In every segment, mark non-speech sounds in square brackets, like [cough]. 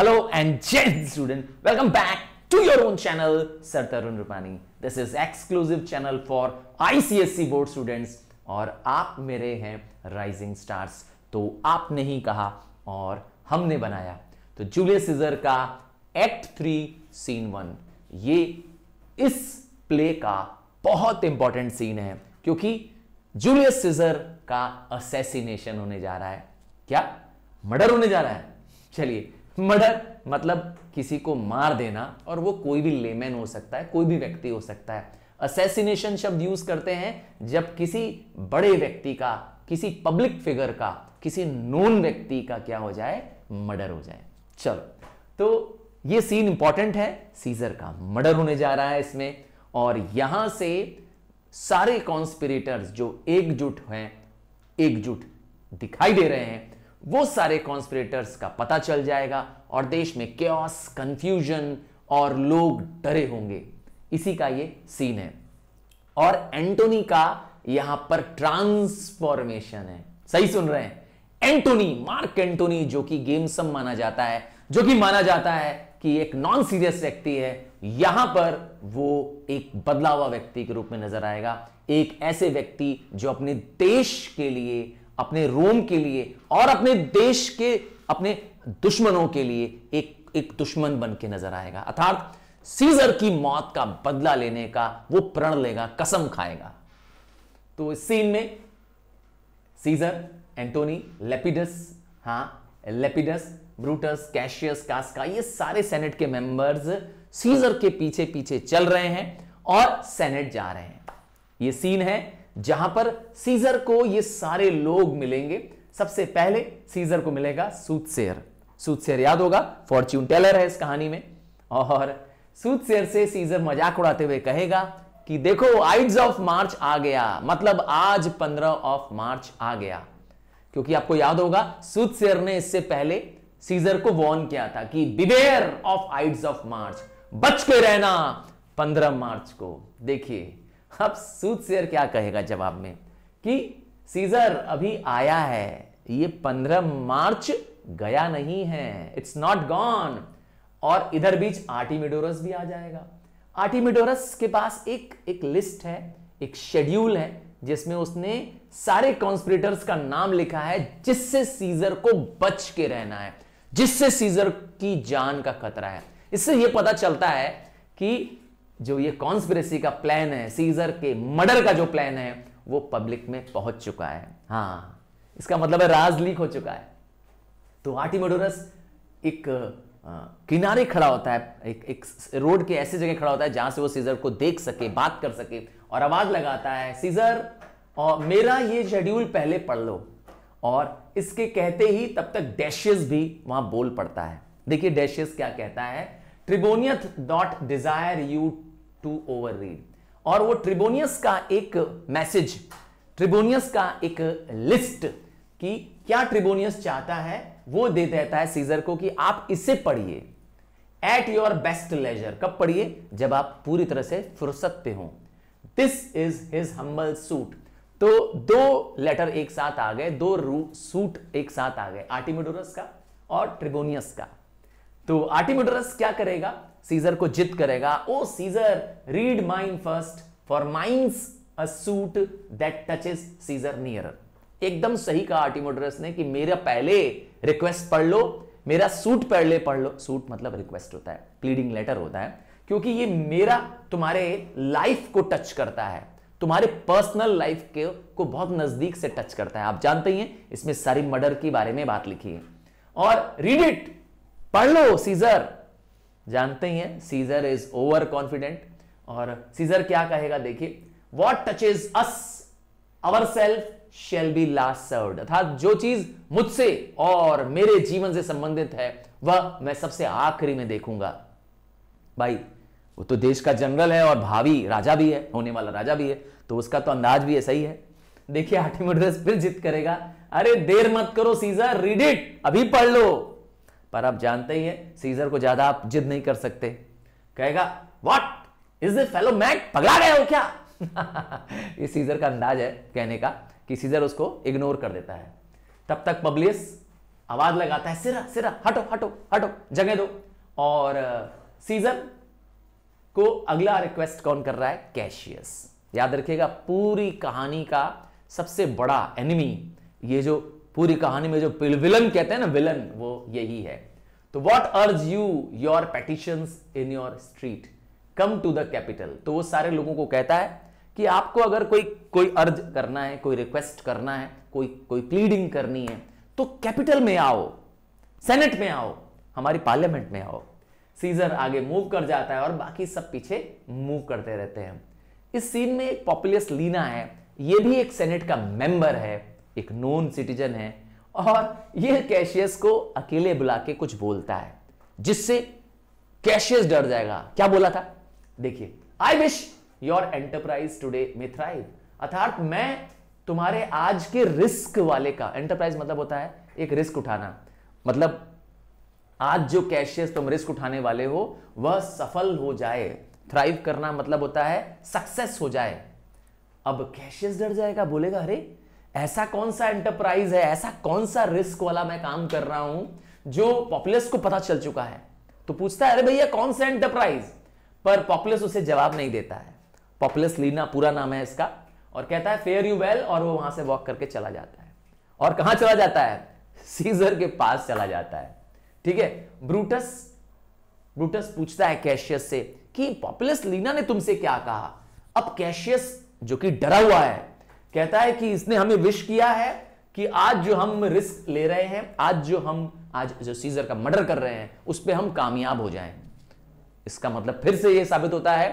Hello and Gen student, welcome back to your own channel Sir Tarun Rupani. This is exclusive channel for ICSC board students और आप मेरे हैं rising stars तो आपने ही कहा और हमने बनाया तो जूलियस सीजर का एक्ट थ्री सीन वन ये इस प्ले का बहुत इंपॉर्टेंट सीन है क्योंकि जूलियस सीजर का असेसिनेशन होने जा रहा है क्या मर्डर होने जा रहा है चलिए मर्डर मतलब किसी को मार देना और वो कोई भी लेमैन हो सकता है कोई भी व्यक्ति हो सकता है असेसिनेशन शब्द यूज करते हैं जब किसी बड़े व्यक्ति का किसी पब्लिक फिगर का किसी नोन व्यक्ति का क्या हो जाए मर्डर हो जाए चलो तो ये सीन इंपॉर्टेंट है सीजर का मर्डर होने जा रहा है इसमें और यहां से सारे कॉन्स्पिरेटर्स जो एकजुट हैं एकजुट दिखाई दे रहे हैं वो सारे कॉन्स्परेटर्स का पता चल जाएगा और देश में क्योस कंफ्यूजन और लोग डरे होंगे इसी का ये सीन है और एंटोनी का यहां पर ट्रांसफॉर्मेशन है सही सुन रहे हैं एंटोनी मार्क एंटोनी जो कि गेमसम माना जाता है जो कि माना जाता है कि एक नॉन सीरियस व्यक्ति है यहां पर वो एक बदला हुआ व्यक्ति के रूप में नजर आएगा एक ऐसे व्यक्ति जो अपने देश के लिए अपने रोम के लिए और अपने देश के अपने दुश्मनों के लिए एक एक दुश्मन बन के नजर आएगा अर्थात सीजर की मौत का बदला लेने का वो प्रण लेगा कसम खाएगा तो इस सीन में सीजर एंटोनी लेपिडस हाँ लेपिडस ब्रूटस कैशियस कास्का ये सारे सेनेट के मेंबर्स सीजर के पीछे पीछे चल रहे हैं और सेनेट जा रहे हैं ये सीन है जहां पर सीजर को ये सारे लोग मिलेंगे सबसे पहले सीजर को मिलेगा सूतसेयर सूतसेयर याद होगा फॉर्च्यून टेलर है इस कहानी में और सूतसेयर से सीजर मजाक उड़ाते हुए कहेगा कि देखो आइड्स ऑफ मार्च आ गया मतलब आज पंद्रह ऑफ मार्च आ गया क्योंकि आपको याद होगा सूतसेयर ने इससे पहले सीजर को वॉर्न किया था कि beware of ides of March बच के रहना पंद्रह मार्च को देखिए अब सूतसेर क्या कहेगा जवाब में कि सीजर अभी आया है ये पंद्रह मार्च गया नहीं है इट्स नॉट गॉन और इधर बीच आर्टिमिडोरस भी आ जाएगा आर्टिमिडोरस के पास एक एक लिस्ट है एक शेड्यूल है जिसमें उसने सारे कॉन्स्पिरेटर्स का नाम लिखा है जिससे सीजर को बच के रहना है जिससे सीजर की जान का खतरा है इससे यह पता चलता है कि जो ये कॉन्स्पिरेसी का प्लान है सीजर के मर्डर का जो प्लान है वो पब्लिक में पहुंच चुका है हाँ इसका मतलब है राज लीक हो चुका है तो आर्टिमोडोरस एक आ, किनारे खड़ा होता है एक, एक रोड के ऐसी जगह खड़ा होता है जहां से वो सीजर को देख सके बात कर सके और आवाज लगाता है सीजर और मेरा ये शेड्यूल पहले पढ़ लो और इसके कहते ही तब तक डैशियस भी वहां बोल पड़ता है देखिए डैशियस क्या कहता है Trebonius doth desire you to over read और वो ट्रिबोनियस का एक मैसेज ट्रिबोनियस का एक लिस्ट कि क्या ट्रिबोनियस चाहता है वो दे देता है सीजर को कि आप इसे पढ़िए एट योर बेस्ट लेजर कब पढ़िए जब आप पूरी तरह से फुर्सत पे हो this is his humble suit तो दो लेटर एक साथ आ गए दो रू सूट एक साथ आ गए आर्टिमिडोरस का और ट्रिबोनियस का तो आर्टिमिडोरस क्या करेगा सीजर को जित करेगा O Caesar read mine first for mine's a suit that touches Caesar near एकदम सही कहा आर्टिमोडरस ने कि मेरा पहले रिक्वेस्ट पढ़ लो मेरा सूट पहले पढ़ लो सूट मतलब रिक्वेस्ट होता है प्लीडिंग लेटर होता है क्योंकि ये मेरा तुम्हारे लाइफ को टच करता है तुम्हारे पर्सनल लाइफ के को बहुत नजदीक से टच करता है आप जानते ही हैं इसमें सारी मर्डर के बारे में बात लिखी है और रीड इट पढ़ लो सीजर जानते ही हैं सीजर इज ओवर कॉन्फिडेंट और सीजर क्या कहेगा देखिए what is us ourself shall be last serve अर्थात जो चीज मुझसे और मेरे जीवन से संबंधित है वह मैं सबसे आखिरी में देखूंगा भाई वो तो देश का जनरल है और भावी राजा भी है होने वाला राजा भी है तो उसका तो अंदाज भी ऐसा ही है देखिए आठ फिर जीत करेगा अरे देर मत करो सीजर रीड इट अभी पढ़ लो पर आप जानते ही है सीजर को ज्यादा आप जिद नहीं कर सकते कहेगा what is this fellow mad पगला गया हो क्या [laughs] ये सीजर का अंदाज है कहने का कि सीजर उसको इग्नोर कर देता है तब तक पब्लिस आवाज लगाता है सिरा सिरा हटो हटो हटो जगह दो और सीजर को अगला रिक्वेस्ट कौन कर रहा है कैशियस याद रखिएगा पूरी कहानी का सबसे बड़ा एनिमी ये जो पूरी कहानी में जो विलन कहते हैं ना विलन वो यही है तो what urge you your petition in your street come to the capitol तो वो सारे लोगों को कहता है कि आपको अगर कोई कोई अर्ज करना है कोई रिक्वेस्ट करना है कोई कोई प्लीडिंग करनी है तो कैपिटल में आओ सेनेट में आओ हमारी पार्लियामेंट में आओ सीजर आगे मूव कर जाता है और बाकी सब पीछे मूव करते रहते हैं इस सीन में एक पॉपुलस लीना है ये भी एक सेनेट का मेंबर है एक नॉन सिटीजन है और यह कैशियस को अकेले बुला के कुछ बोलता है जिससे कैशियस डर जाएगा क्या बोला था देखिए I wish your enterprise today may thrive अर्थात मैं तुम्हारे आज के रिस्क वाले का एंटरप्राइज मतलब होता है एक रिस्क उठाना मतलब आज जो कैशियस तुम रिस्क उठाने वाले हो वह सफल हो जाए थ्राइव करना मतलब होता है सक्सेस हो जाए अब कैशियस डर जाएगा बोलेगा अरे ऐसा कौन सा एंटरप्राइज है ऐसा कौन सा रिस्क वाला मैं काम कर रहा हूं जो पॉपुलस को पता चल चुका है तो पूछता है अरे भैया कौन सा एंटरप्राइज पर पॉपुलस उसे जवाब नहीं देता है पॉपुलस लीना पूरा नाम है इसका और कहता है फेयर यू वेल और वो वहां से वॉक करके चला जाता है और कहां चला जाता है सीजर के पास चला जाता है ठीक है ब्रूटस ब्रूटस पूछता है कैशियस से कि पॉपुलस लीना ने तुमसे क्या कहा अब कैशियस जो कि डरा हुआ है कहता है कि इसने हमें विश किया है कि आज जो हम रिस्क ले रहे हैं आज जो हम आज जो सीजर का मर्डर कर रहे हैं उस पर हम कामयाब हो जाएं इसका मतलब फिर से यह साबित होता है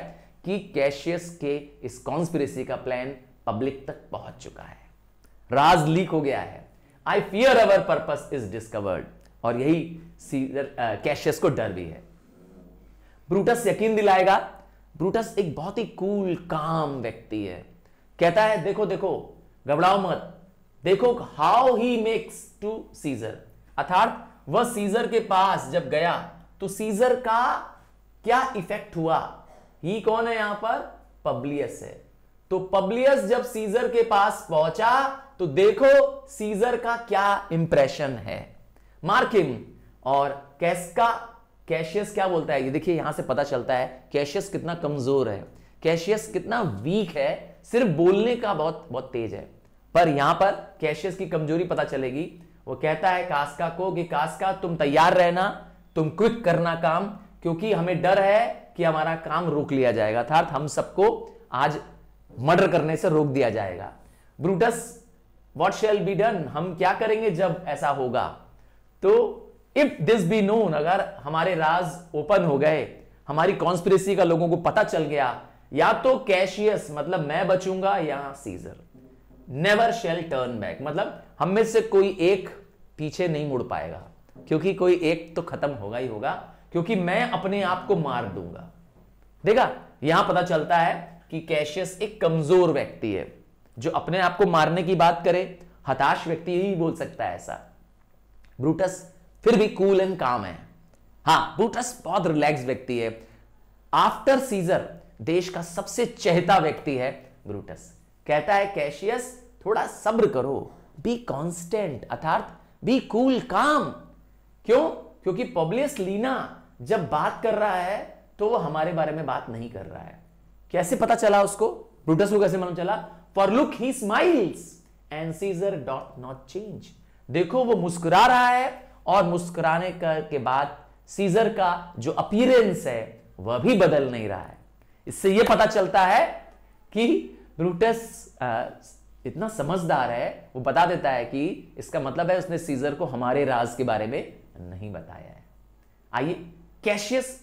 कि कैशियस के इस कॉन्स्पिरेसी का प्लान पब्लिक तक पहुंच चुका है राज लीक हो गया है I fear our purpose is discovered और यही सीजर कैशियस को डर भी है ब्रूटस यकीन दिलाएगा ब्रूटस एक बहुत ही कूल काम व्यक्ति है कहता है देखो देखो घबराओ मत देखो how he makes to Caesar अर्थात वह सीजर के पास जब गया तो सीजर का क्या इफेक्ट हुआ ही कौन है यहां पर पब्लियस है तो पब्लियस जब सीजर के पास पहुंचा तो देखो सीजर का क्या इंप्रेशन है मार्किम और कैसका कैशियस क्या बोलता है ये देखिए यहां से पता चलता है कैशियस कितना कमजोर है कैशियस कितना वीक है सिर्फ बोलने का बहुत बहुत तेज है पर यहां पर कैशियस की कमजोरी पता चलेगी वो कहता है कास्का को कि कास्का तुम तैयार रहना तुम क्विक करना काम क्योंकि हमें डर है कि हमारा काम रोक लिया जाएगा अर्थात हम सबको आज मर्डर करने से रोक दिया जाएगा Brutus what shall be done हम क्या करेंगे जब ऐसा होगा तो इफ दिस बी नोन अगर हमारे राज ओपन हो गए हमारी कॉन्स्पिरेसी का लोगों को पता चल गया या तो कैशियस मतलब मैं बचूंगा या Caesar never shall turn back मतलब हम में से कोई एक पीछे नहीं मुड़ पाएगा क्योंकि कोई एक तो खत्म होगा ही होगा क्योंकि मैं अपने आप को मार दूंगा देखा यहां पता चलता है कि कैशियस एक कमजोर व्यक्ति है जो अपने आप को मारने की बात करे हताश व्यक्ति ही बोल सकता है ऐसा ब्रूटस फिर भी कूल एंड काम है हाँ ब्रूटस बहुत रिलैक्स व्यक्ति है आफ्टर सीजर देश का सबसे चहता व्यक्ति है ब्रूटस कहता है कैशियस थोड़ा सब्र करो बी कॉन्स्टेंट अर्थात बी कूल काम क्यों क्योंकि पब्लियस लीना जब बात कर रहा है तो वो हमारे बारे में बात नहीं कर रहा है कैसे पता चला उसको ब्रूटस को कैसे मालूम चला for look he smiles and Caesar doth not change देखो वो मुस्कुरा रहा है और मुस्कुराने के बाद सीजर का जो अपीयरेंस है वह भी बदल नहीं रहा है इससे यह पता चलता है कि ब्रूटस इतना समझदार है वो बता देता है कि इसका मतलब है उसने सीजर को हमारे राज के बारे में नहीं बताया है आइए कैशियस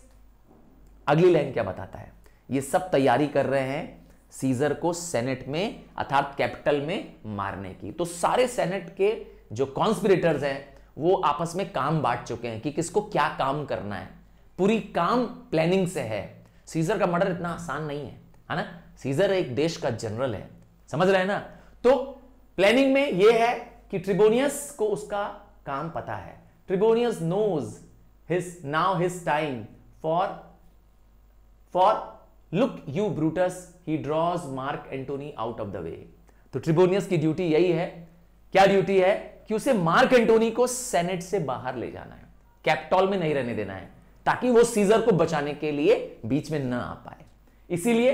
अगली लाइन क्या बताता है ये सब तैयारी कर रहे हैं सीजर को सेनेट में अर्थात कैपिटल में मारने की तो सारे सेनेट के जो कॉन्स्पिरेटर्स हैं वो आपस में काम बांट चुके हैं कि किसको क्या काम करना है पूरी काम प्लानिंग से है सीजर का मर्डर इतना आसान नहीं है है ना सीजर एक देश का जनरल है समझ रहे हैं ना तो प्लानिंग में यह है कि ट्रिबोनियस को उसका काम पता है Trebonius knows his now his time for for look you Brutus he draws Mark Antony out of the way तो ट्रिबोनियस की ड्यूटी यही है क्या ड्यूटी है कि उसे मार्क एंटोनी को सेनेट से बाहर ले जाना है कैप्टॉल में नहीं रहने देना है ताकि वो सीजर को बचाने के लिए बीच में ना आ पाए इसीलिए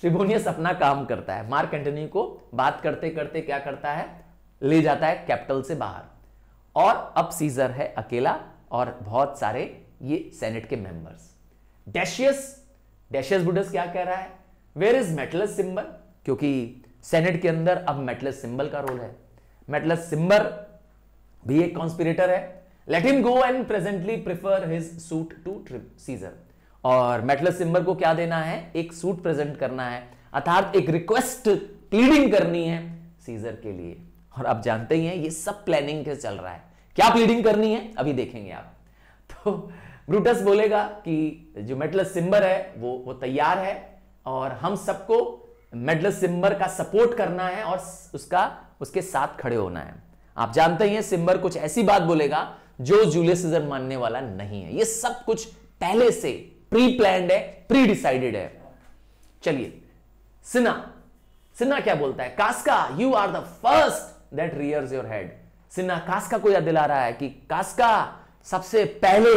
ट्रिबोनियस अपना काम करता है मार्क एंटनी को बात करते करते क्या करता है ले जाता है कैपिटल से बाहर और अब सीजर है अकेला और बहुत सारे ये सेनेट के मेंबर्स डेशियस डेशियस बुडस क्या कह रहा है वेयर इज मेटलस सिंबल क्योंकि सेनेट के अंदर अब मेटलस सिंबल का रोल है मेटलस सिंबल भी एक कॉन्स्पिरेटर है let him go and presently prefer his suit to trip Caesar और मेटल सिम्बर को क्या देना है एक सूट प्रेजेंट करना है अर्थात एक रिक्वेस्ट प्लीडिंग करनी है सीजर के लिए और आप जानते ही हैं ये सब प्लानिंग के चल रहा है क्या प्लीडिंग करनी है अभी देखेंगे आप तो ब्रूटस बोलेगा कि जो मेटलस सिम्बर है वो वो तैयार है और हम सबको मेटल सिम्बर का सपोर्ट करना है और उसका उसके साथ खड़े होना है आप जानते ही हैं सिम्बर कुछ ऐसी बात बोलेगा जो जूलियस सीजर मानने वाला नहीं है ये सब कुछ पहले से प्री प्लान है प्री डिसाइडेड है चलिए सिन्हा सिन्हा क्या बोलता है Casca you are the first that rears your head Cinna Casca को याद दिला रहा है कि कास्का सबसे पहले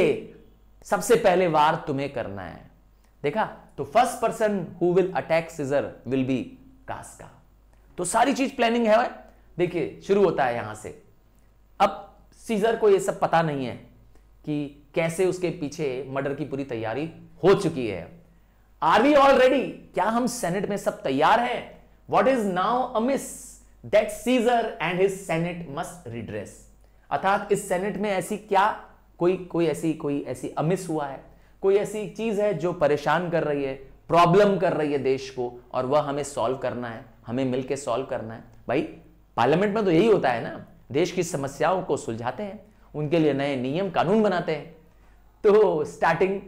सबसे पहले वार तुम्हें करना है देखा तो first person who will attack Caesar will be Casca तो सारी चीज प्लानिंग है देखिए शुरू होता है यहां से अब सीजर को यह सब पता नहीं है कि कैसे उसके पीछे मर्डर की पूरी तैयारी हो चुकी है आर वी ऑलरेडी क्या हम सेनेट में सब तैयार हैं what is now amiss that Caesar and his Senate must redress अर्थात इस सेनेट में ऐसी क्या कोई कोई ऐसी कोई ऐसी अमिस हुआ है कोई ऐसी चीज है जो परेशान कर रही है प्रॉब्लम कर रही है देश को और वह हमें सॉल्व करना है हमें मिलकर सॉल्व करना है भाई पार्लियामेंट में तो यही होता है ना देश की समस्याओं को सुलझाते हैं उनके लिए नए नियम कानून बनाते हैं तो स्टार्टिंग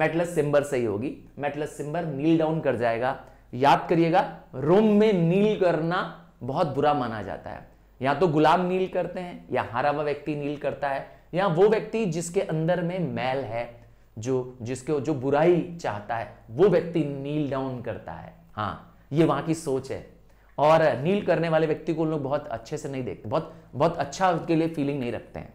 मेटलस सिंबर से ही होगी मेटलस सिंबर नील डाउन कर जाएगा याद करिएगा रोम में नील करना बहुत बुरा माना जाता है या तो गुलाम नील करते हैं या हारा हुआ व्यक्ति नील करता है या वो व्यक्ति जिसके अंदर में मैल है जो जिसके जो बुराई चाहता है वो व्यक्ति नील डाउन करता है हाँ ये वहां की सोच है और नील करने वाले व्यक्ति को लोग बहुत अच्छे से नहीं देखते बहुत बहुत अच्छा उसके लिए फीलिंग नहीं रखते हैं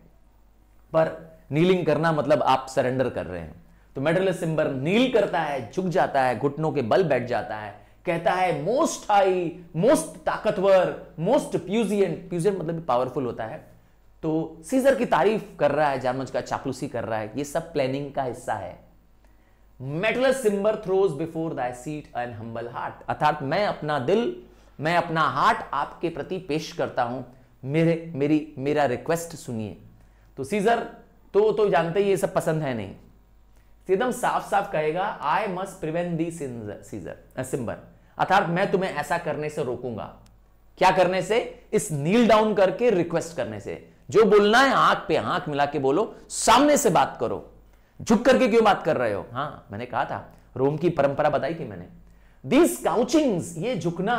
पर नीलिंग करना मतलब आप सरेंडर कर रहे हैं तो मेडलिस्ट सिंबर नील करता है झुक जाता है घुटनों के बल बैठ जाता है कहता है मोस्ट हाई मोस्ट ताकतवर मोस्ट प्यूजियन प्यूजियन मतलब पावरफुल होता है तो सीजर की तारीफ कर रहा है जानमज का चापलूसी कर रहा है ये सब प्लानिंग का हिस्सा है Metellus Cimber throws before thy seat and humble heart अर्थात मैं अपना दिल मैं अपना हार्ट आपके प्रति पेश करता हूं मेरे मेरी मेरा रिक्वेस्ट सुनिए तो सीजर तो तो जानते ही ये सब पसंद है नहीं एकदम साफ साफ कहेगा I must prevent thee Caesar Cimber अर्थात मैं तुम्हें ऐसा करने से रोकूंगा क्या करने से इस नील डाउन करके रिक्वेस्ट करने से जो बोलना है आंख पे आंख मिला के बोलो सामने से बात करो झुक करके क्यों बात कर रहे हो हाँ मैंने कहा था रोम की परंपरा बताई थी मैंने दीज काउचिंग ये झुकना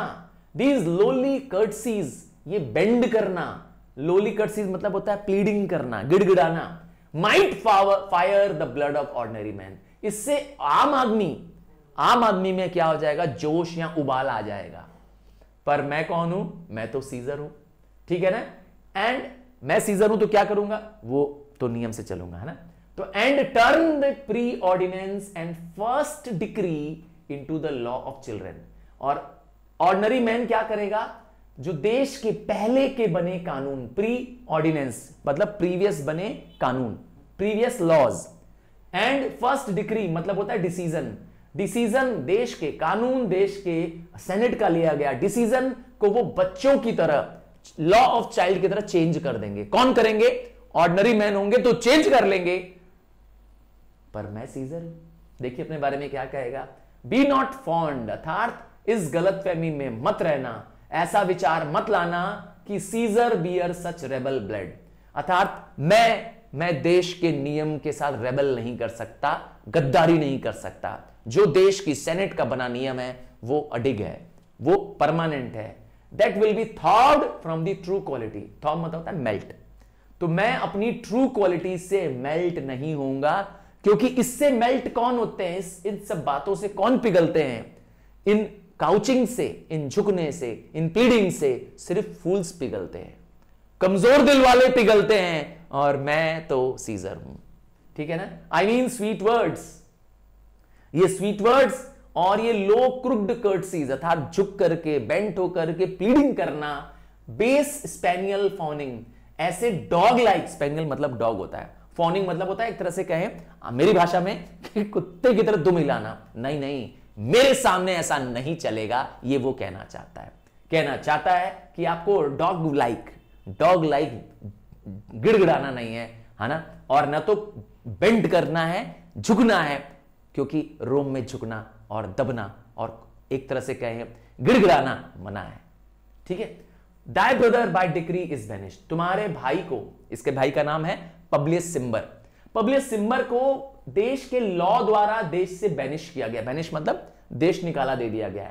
दीज लोली कर्टसीज ये बेंड करना लोली कर्टसीज मतलब होता है प्लीडिंग करना गिड़गिड़ाना might fire the blood of ordinary men इससे आम आदमी आम आदमी में क्या हो जाएगा जोश या उबाल आ जाएगा पर मैं कौन हूं मैं तो सीजर हूं ठीक है ना एंड मैं सीजर हूं तो क्या करूंगा वो तो नियम से चलूंगा है ना तो and turn the pre ordinance and first decree into the law of children और ऑर्डनरी मैन क्या करेगा जो देश के पहले के बने कानून प्री ऑर्डिनेंस मतलब प्रीवियस बने कानून previous laws and first decree मतलब होता है डिसीजन डिसीजन देश के कानून देश के सेनेट का लिया गया डिसीजन को वो बच्चों की तरह लॉ ऑफ चाइल्ड की तरह चेंज कर देंगे कौन करेंगे ऑर्डनरी मैन होंगे तो चेंज कर लेंगे पर मैं सीजर देखिए अपने बारे में क्या कहेगा बी नॉट फॉन्ड अर्थात इस गलतफहमी में मत रहना ऐसा विचार मत लाना कि Caesar bear such rebel blood अर्थात मैं मैं देश के नियम के साथ रेबल नहीं कर सकता गद्दारी नहीं कर सकता जो देश की सेनेट का बना नियम है वो अडिग है वो परमानेंट है that will be thawed from the true quality thawed मतलब होता है मेल्ट तो मैं अपनी ट्रू क्वालिटी से मेल्ट नहीं होऊंगा क्योंकि इससे मेल्ट कौन होते हैं इन सब बातों से कौन पिघलते हैं इन काउचिंग से इन झुकने से इन प्लीडिंग से सिर्फ फूल्स पिघलते हैं कमजोर दिल वाले पिघलते हैं और मैं तो सीजर हूं ठीक है ना आई मीन स्वीट वर्ड्स ये स्वीट वर्ड्स और ये लो क्रुड कर्टसीज अर्थात झुक करके बेंट होकर के प्लीडिंग करना बेस स्पेनियल फॉनिंग ऐसे डॉग लाइक स्पेनियल मतलब डॉग होता है फॉनिंग मतलब होता है एक तरह से कहें मेरी भाषा में कुत्ते की तरह दुम हिलाना नहीं नहीं मेरे सामने ऐसा नहीं चलेगा ये वो कहना चाहता है कहना चाहता है कि आपको डॉग लाइक डॉग लाइक गिड़गिड़ाना नहीं है है ना और ना तो बेंड करना है झुकना है क्योंकि रोम में झुकना और दबना और एक तरह से कहें गिड़गिड़ाना मना है ठीक है thy brother by decree is banish तुम्हारे भाई को इसके भाई का नाम है पब्लियस सिम्बर पब्लियस सिम्बर को देश के लॉ द्वारा देश से बैनिश किया गया बैनिश मतलब देश निकाला दे दिया गया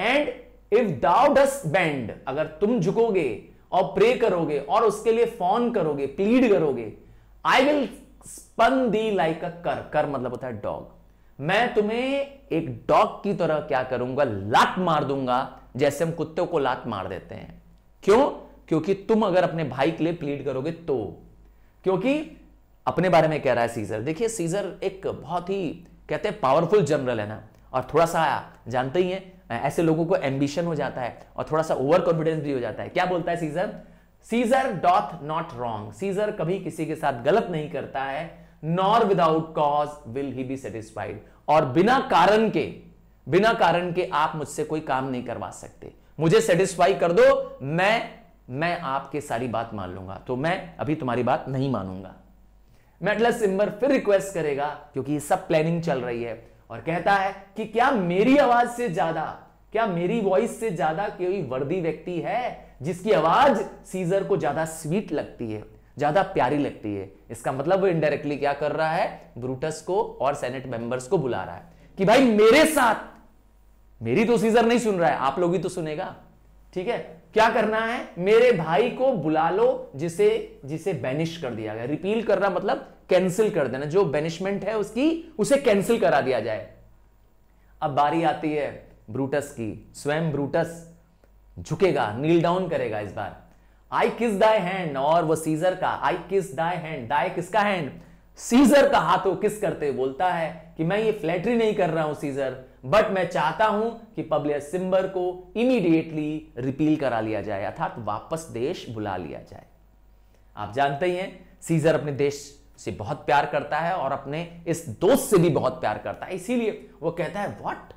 है एंड इफ दाउ बैंड अगर तुम झुकोगे और प्रे करोगे और उसके लिए फोन करोगे प्लीड करोगे I will spurn thee like a cur cur मतलब होता है डॉग मैं तुम्हें एक डॉग की तरह क्या करूंगा लात मार दूंगा जैसे हम कुत्ते को लात मार देते हैं क्यों क्योंकि तुम अगर अपने भाई के लिए प्लीड करोगे तो क्योंकि अपने बारे में कह रहा है सीजर देखिए सीजर एक बहुत ही कहते हैं पावरफुल जनरल है ना और थोड़ा सा जानते ही हैं ऐसे लोगों को एम्बिशन हो जाता है और थोड़ा सा ओवर कॉन्फिडेंस भी हो जाता है क्या बोलता है Caesar Caesar doth not wrong Caesar कभी किसी के साथ गलत नहीं करता है nor without cause will he be satisfied और बिना कारण के बिना कारण के आप मुझसे कोई काम नहीं करवा सकते मुझे सेटिस्फाई कर दो मैं मैं आपके सारी बात मान लूंगा तो मैं अभी तुम्हारी बात नहीं मानूंगा मेटलस सिम्बर फिर रिक्वेस्ट करेगा क्योंकि ये सब प्लानिंग चल रही है और कहता है कि क्या मेरी आवाज से ज्यादा क्या मेरी वॉइस से ज्यादा कोई वर्दी व्यक्ति है जिसकी आवाज सीजर को ज्यादा स्वीट लगती है ज्यादा प्यारी लगती है इसका मतलब वो इनडायरेक्टली क्या कर रहा है ब्रूटस को और सेनेट मेंबर्स को बुला रहा है कि भाई मेरे साथ मेरी तो सीजर नहीं सुन रहा है आप लोग ही तो सुनेगा ठीक है क्या करना है मेरे भाई को बुला लो जिसे जिसे बैनिश कर दिया गया रिपील करना मतलब कैंसिल कर देना जो बेनिशमेंट है उसकी उसे कैंसिल करा दिया जाए अब बारी आती है ब्रूटस की स्वयं ब्रूटस झुकेगा नील डाउन करेगा इस बार आई किस दाय हैंड और वो सीजर का आई किस दाय हैंड दाय किसका हैंड सीजर का हाथों किस करते बोलता है कि मैं ये फ्लैटरी नहीं कर रहा हूं सीजर बट मैं चाहता हूं कि पब्लिक सिंबर को इमीडिएटली रिपील करा लिया जाए अर्थात वापस देश बुला लिया जाए आप जानते ही हैं सीजर अपने देश से बहुत प्यार करता है और अपने इस दोस्त से भी बहुत प्यार करता है इसीलिए वो कहता है व्हाट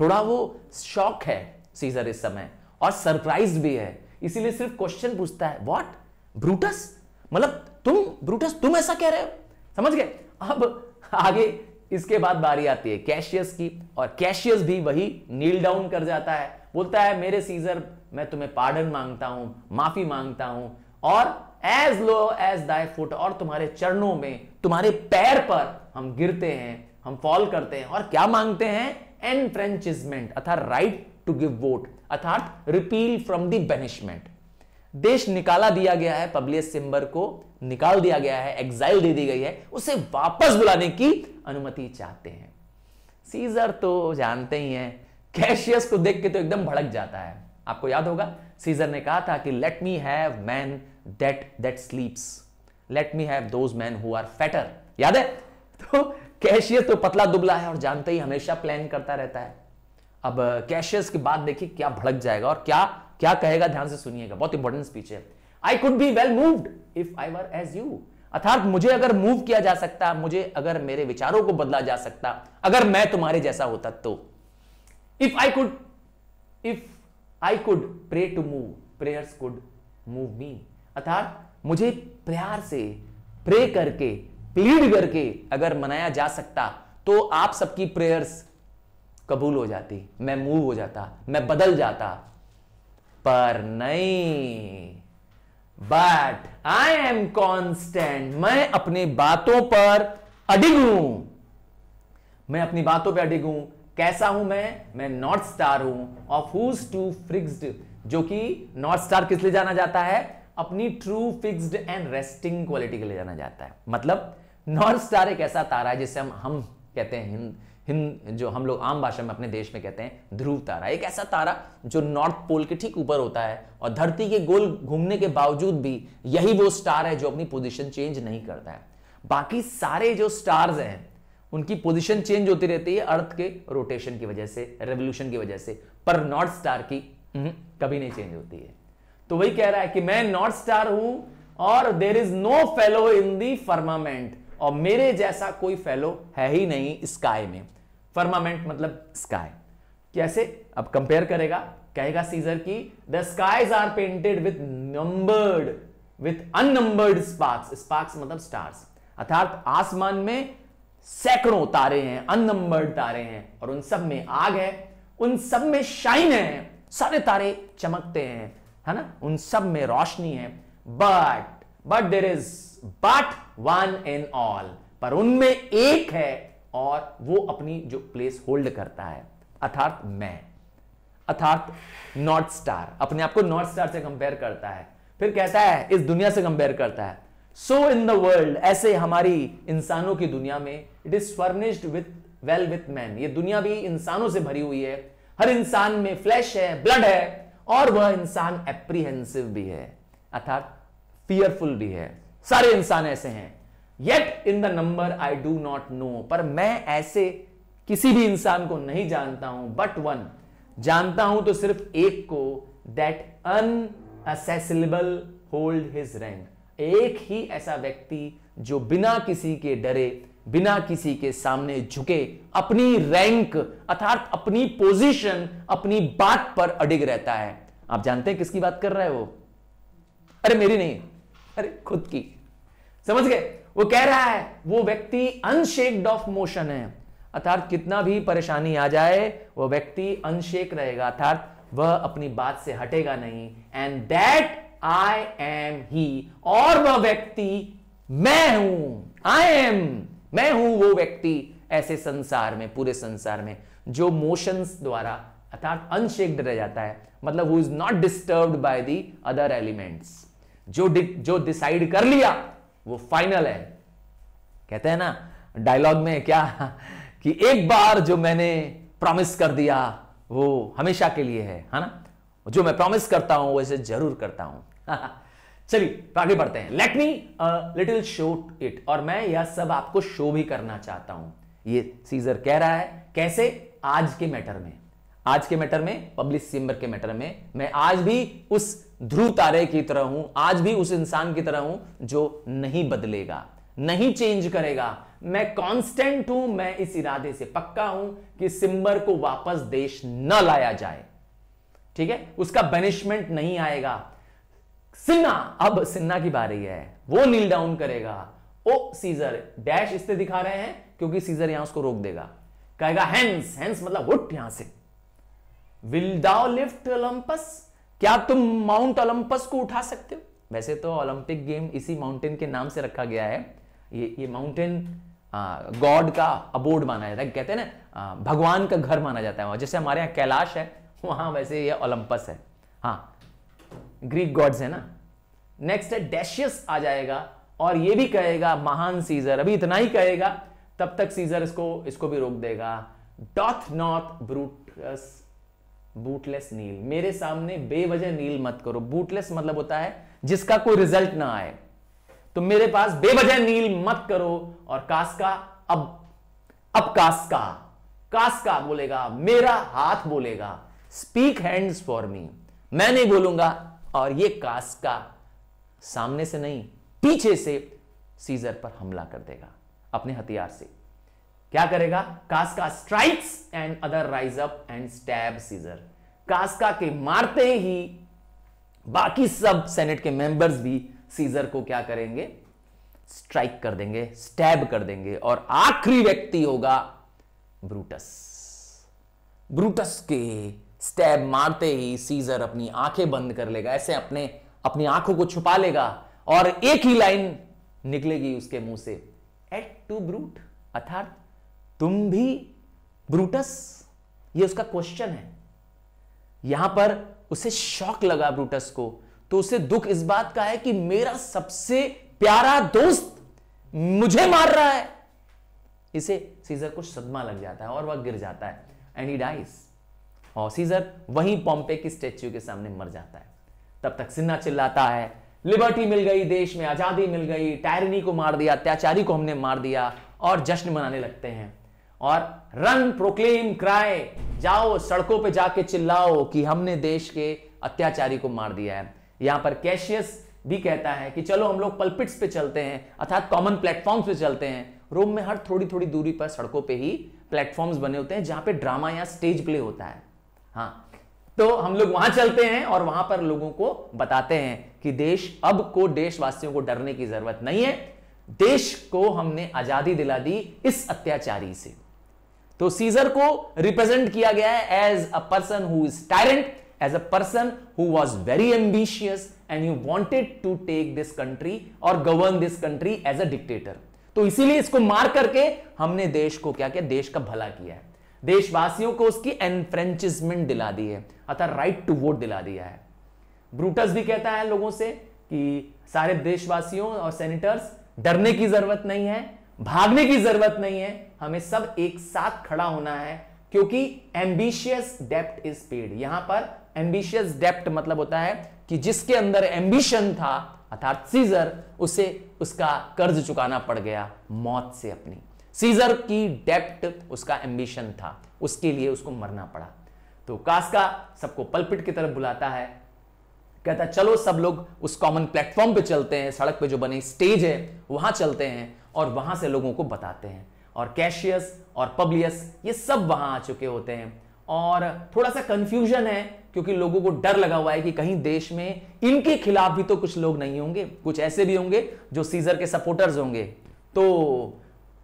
थोड़ा वो शॉक है सीजर इस समय और सरप्राइज भी है इसीलिए सिर्फ क्वेश्चन पूछता है व्हाट ब्रूटस मतलब तुम ब्रूटस तुम ऐसा कह रहे हो समझ गए अब आगे इसके बाद बारी आती है कैशियस की और कैशियस भी वही नील डाउन कर जाता है बोलता है मेरे सीजर मैं तुम्हें पार्डन मांगता हूं माफी मांगता हूं और as low as thy foot और तुम्हारे चरणों में तुम्हारे पैर पर हम गिरते हैं हम फॉल करते हैं और क्या मांगते हैं एनफ्रेंचिजमेंट अर्थात राइट टू गिव वोट अर्थात रिपील फ्रॉम द बेनिशमेंट देश निकाला दिया गया है पब्लियस सिंबर को निकाल दिया गया है एग्जाइल दे दी गई है उसे वापस बुलाने की अनुमति चाहते हैं सीजर तो जानते ही हैं कैशियस को देख के तो एकदम भड़क जाता है आपको याद होगा सीजर ने कहा था कि let me have man that that sleeps let me have those man who are fatter याद है तो कैशियस तो पतला दुबला है और जानते ही हमेशा प्लान करता रहता है अब कैशियस की बात देखिए क्या भड़क जाएगा और क्या क्या कहेगा ध्यान से सुनिएगा बहुत इंपॉर्टेंट स्पीच है I could be well moved if I were as you अर्थात मुझे अगर मूव किया जा सकता मुझे अगर मेरे विचारों को बदला जा सकता अगर मैं तुम्हारे जैसा होता तो if I could if I could pray to move prayers could move me अर्थात मुझे प्यार से प्रे करके प्लीड करके अगर मनाया जा सकता तो आप सबकी प्रेयर्स कबूल हो जाती मैं मूव हो जाता मैं बदल जाता पर नहीं बट आई एम कॉन्स्टेंट मैं अपनी बातों पर अडिग हूं मैं अपनी बातों पर अडिग हूं कैसा हूं मैं मैं नॉर्थ स्टार हूं ऑफ हुज टू फिक्स्ड जो कि नॉर्थ स्टार किस लिए जाना जाता है अपनी true fixed and resting quality के लिए जाना जाता है मतलब नॉर्थ स्टार एक ऐसा तारा है जिसे हम हम कहते हैं हिंद हिंद जो हम लोग आम भाषा में अपने देश में कहते हैं ध्रुव तारा एक ऐसा तारा जो नॉर्थ पोल के ठीक ऊपर होता है और धरती के गोल घूमने के बावजूद भी यही वो स्टार है जो अपनी पोजिशन चेंज नहीं करता है बाकी सारे जो स्टार्स हैं उनकी पोजीशन चेंज होती रहती है अर्थ के रोटेशन की वजह से रेवोल्यूशन की वजह से पर नॉर्थ स्टार की हम्म, कभी नहीं चेंज होती है तो वही कह रहा है कि मैं नॉर्थ स्टार हूं और there is no fellow in the firmament और मेरे जैसा कोई फेलो है ही नहीं स्काई में फर्मामेंट मतलब स्काई कैसे अब कंपेयर करेगा कहेगा सीजर की the skies are painted with numbered with unnumbered sparks sparks मतलब स्टार्स अर्थात आसमान में सैकड़ों तारे हैं अनबर्ड तारे हैं और उन सब में आग है उन सब में शाइन है सारे तारे चमकते हैं है ना उन सब में रोशनी है but but there is but one and all पर उनमें एक है और वो अपनी जो प्लेस होल्ड करता है अर्थात मैं अर्थात नॉर्थ स्टार अपने आप को नॉर्थ स्टार से कंपेयर करता है फिर कहता है इस दुनिया से कंपेयर करता है सो इन द वर्ल्ड ऐसे हमारी इंसानों की दुनिया में it is furnished with well with man ये दुनिया भी इंसानों से भरी हुई है हर इंसान में फ्लैश है ब्लड है और वह इंसान एप्रीहेंसिव भी है अर्थात फियरफुल भी है सारे इंसान ऐसे हैं yet in the number I do not know पर मैं ऐसे किसी भी इंसान को नहीं जानता हूं बट वन जानता हूं तो सिर्फ एक को that unassailable hold his rank एक ही ऐसा व्यक्ति जो बिना किसी के डरे बिना किसी के सामने झुके अपनी रैंक अर्थात अपनी पोजीशन अपनी बात पर अडिग रहता है आप जानते हैं किसकी बात कर रहा है वो अरे मेरी नहीं अरे खुद की समझ गए वो कह रहा है वो व्यक्ति अनशेक्ड ऑफ मोशन है अर्थात कितना भी परेशानी आ जाए वो व्यक्ति अनशेक रहेगा अर्थात वह अपनी बात से हटेगा नहीं and that I am he और वह व्यक्ति मैं हूं आई एम मैं हूं वो व्यक्ति ऐसे संसार में पूरे संसार में जो मोशंस द्वारा अर्थात अनशेक्ड रह जाता है मतलब who is not disturb by the other elements जो जो डिसाइड कर लिया वो फाइनल है कहते हैं ना डायलॉग में क्या कि एक बार जो मैंने प्रॉमिस कर दिया वो हमेशा के लिए है है ना जो मैं प्रॉमिस करता हूं वैसे जरूर करता हूं [laughs] चलिए आगे बढ़ते हैं let me little show it और मैं यह सब आपको शो भी करना चाहता हूं ये सीजर कह रहा है कैसे आज के मैटर में आज के मैटर में पब्लिक सिंबर के मैटर में मैं आज भी उस ध्रुव तारे की तरह हूं आज भी उस इंसान की तरह हूं जो नहीं बदलेगा नहीं चेंज करेगा मैं कांस्टेंट हूं मैं इस इरादे से पक्का हूं कि सिम्बर को वापस देश न लाया जाए ठीक है उसका बनिशमेंट नहीं आएगा सिन्हा अब सिन्हा की बारी है वो नील डाउन करेगा ओ सीजर डैश इससे दिखा रहे हैं क्योंकि सीजर यहां उसको रोक देगा कहेगा हैंस हैंस मतलब उठ यहां से विल दाउ लिफ्ट ओलंपस क्या तुम माउंट ओलंपस को उठा सकते हो वैसे तो ओलंपिक गेम इसी माउंटेन के नाम से रखा गया है ये ये माउंटेन गॉड का अबोर्ड माना जाता है कहते हैं ना भगवान का घर माना जाता है जैसे हमारे यहाँ कैलाश है वहां वैसे ये ओलंपस है हाँ ग्रीक गॉड्स है ना नेक्स्ट है डेशियस आ जाएगा और ये भी कहेगा महान सीजर अभी इतना ही कहेगा तब तक सीजर इसको इसको भी रोक देगा doth not Brutus bootless kneel मेरे सामने बेवजह नील मत करो बूटलेस मतलब होता है जिसका कोई रिजल्ट ना आए तो मेरे पास बेवजह नील मत करो और कास्का अब अब कास्का कास्का बोलेगा मेरा हाथ बोलेगा स्पीक हैंड्स फॉर मी मैं नहीं बोलूंगा और ये कास्का सामने से नहीं पीछे से सीजर पर हमला कर देगा अपने हथियार से क्या करेगा Casca strikes and other rise up and stab Caesar Casca के मारते ही बाकी सब सेनेट के मेंबर्स भी सीजर को क्या करेंगे स्ट्राइक कर देंगे स्टैब कर देंगे और आखिरी व्यक्ति होगा ब्रूटस ब्रूटस के स्टैब मारते ही सीजर अपनी आंखें बंद कर लेगा ऐसे अपने अपनी आंखों को छुपा लेगा और एक ही लाइन निकलेगी उसके मुंह से एट टू ब्रूट अर्थात तुम भी ब्रूटस ये उसका क्वेश्चन है यहां पर उसे शौक लगा ब्रूटस को तो उसे दुख इस बात का है कि मेरा सबसे प्यारा दोस्त मुझे मार रहा है इसे सीजर को सदमा लग जाता है और वह गिर जाता है एंड ही डाइस और सीजर वहीं पॉम्पे की स्टेच्यू के सामने मर जाता है तब तक सिन्ना चिल्लाता है लिबर्टी मिल गई देश में आजादी मिल गई टायरनी को मार दिया अत्याचारी को हमने मार दिया और जश्न मनाने लगते हैं और रन प्रोक्लेम क्राई जाओ सड़कों पे जाके चिल्लाओ कि हमने देश के अत्याचारी को मार दिया है यहां पर कैशियस भी कहता है कि चलो हम लोग पल्पिट्स पे चलते हैं अर्थात कॉमन प्लेटफॉर्म्स पे चलते हैं रोम में हर थोड़ी थोड़ी दूरी पर सड़कों पे ही प्लेटफॉर्म्स बने होते हैं जहां पे ड्रामा या स्टेज प्ले होता है हाँ तो हम लोग वहां चलते हैं और वहां पर लोगों को बताते हैं कि देश अब को देशवासियों को डरने की जरूरत नहीं है देश को हमने आजादी दिला दी इस अत्याचारी से तो सीजर को रिप्रेजेंट किया गया है as a person who is tyrant as a person who was very ambitious and you wanted to take this country और govern this country as a dictator तो इसीलिए इसको मार करके हमने देश को क्या किया देश का भला किया है देशवासियों को उसकी एनफ्रेंचिजमेंट दिला दी है अर्थात राइट टू वोट दिला दिया है ब्रूटस भी कहता है लोगों से कि सारे देशवासियों और सेनेटर्स डरने की जरूरत नहीं है भागने की जरूरत नहीं है हमें सब एक साथ खड़ा होना है क्योंकि एम्बिशियस डेप्ट इज पेड यहां पर एम्बिशियस डेप्ट मतलब होता है कि जिसके अंदर एम्बिशन था अर्थात सीजर उसे उसका कर्ज चुकाना पड़ गया मौत से अपनी सीजर की डेप्ट उसका एम्बिशन था उसके लिए उसको मरना पड़ा तो कास्का सबको पलपिट की तरफ बुलाता है कहता चलो सब लोग उस कॉमन प्लेटफॉर्म पे चलते हैं सड़क पे जो बनी स्टेज है वहां चलते हैं और वहां से लोगों को बताते हैं और कैशियस और पब्लियस ये सब वहां आ चुके होते हैं और थोड़ा सा कंफ्यूजन है क्योंकि लोगों को डर लगा हुआ है कि कहीं देश में इनके खिलाफ भी तो कुछ लोग नहीं होंगे कुछ ऐसे भी होंगे जो सीजर के सपोर्टर्स होंगे तो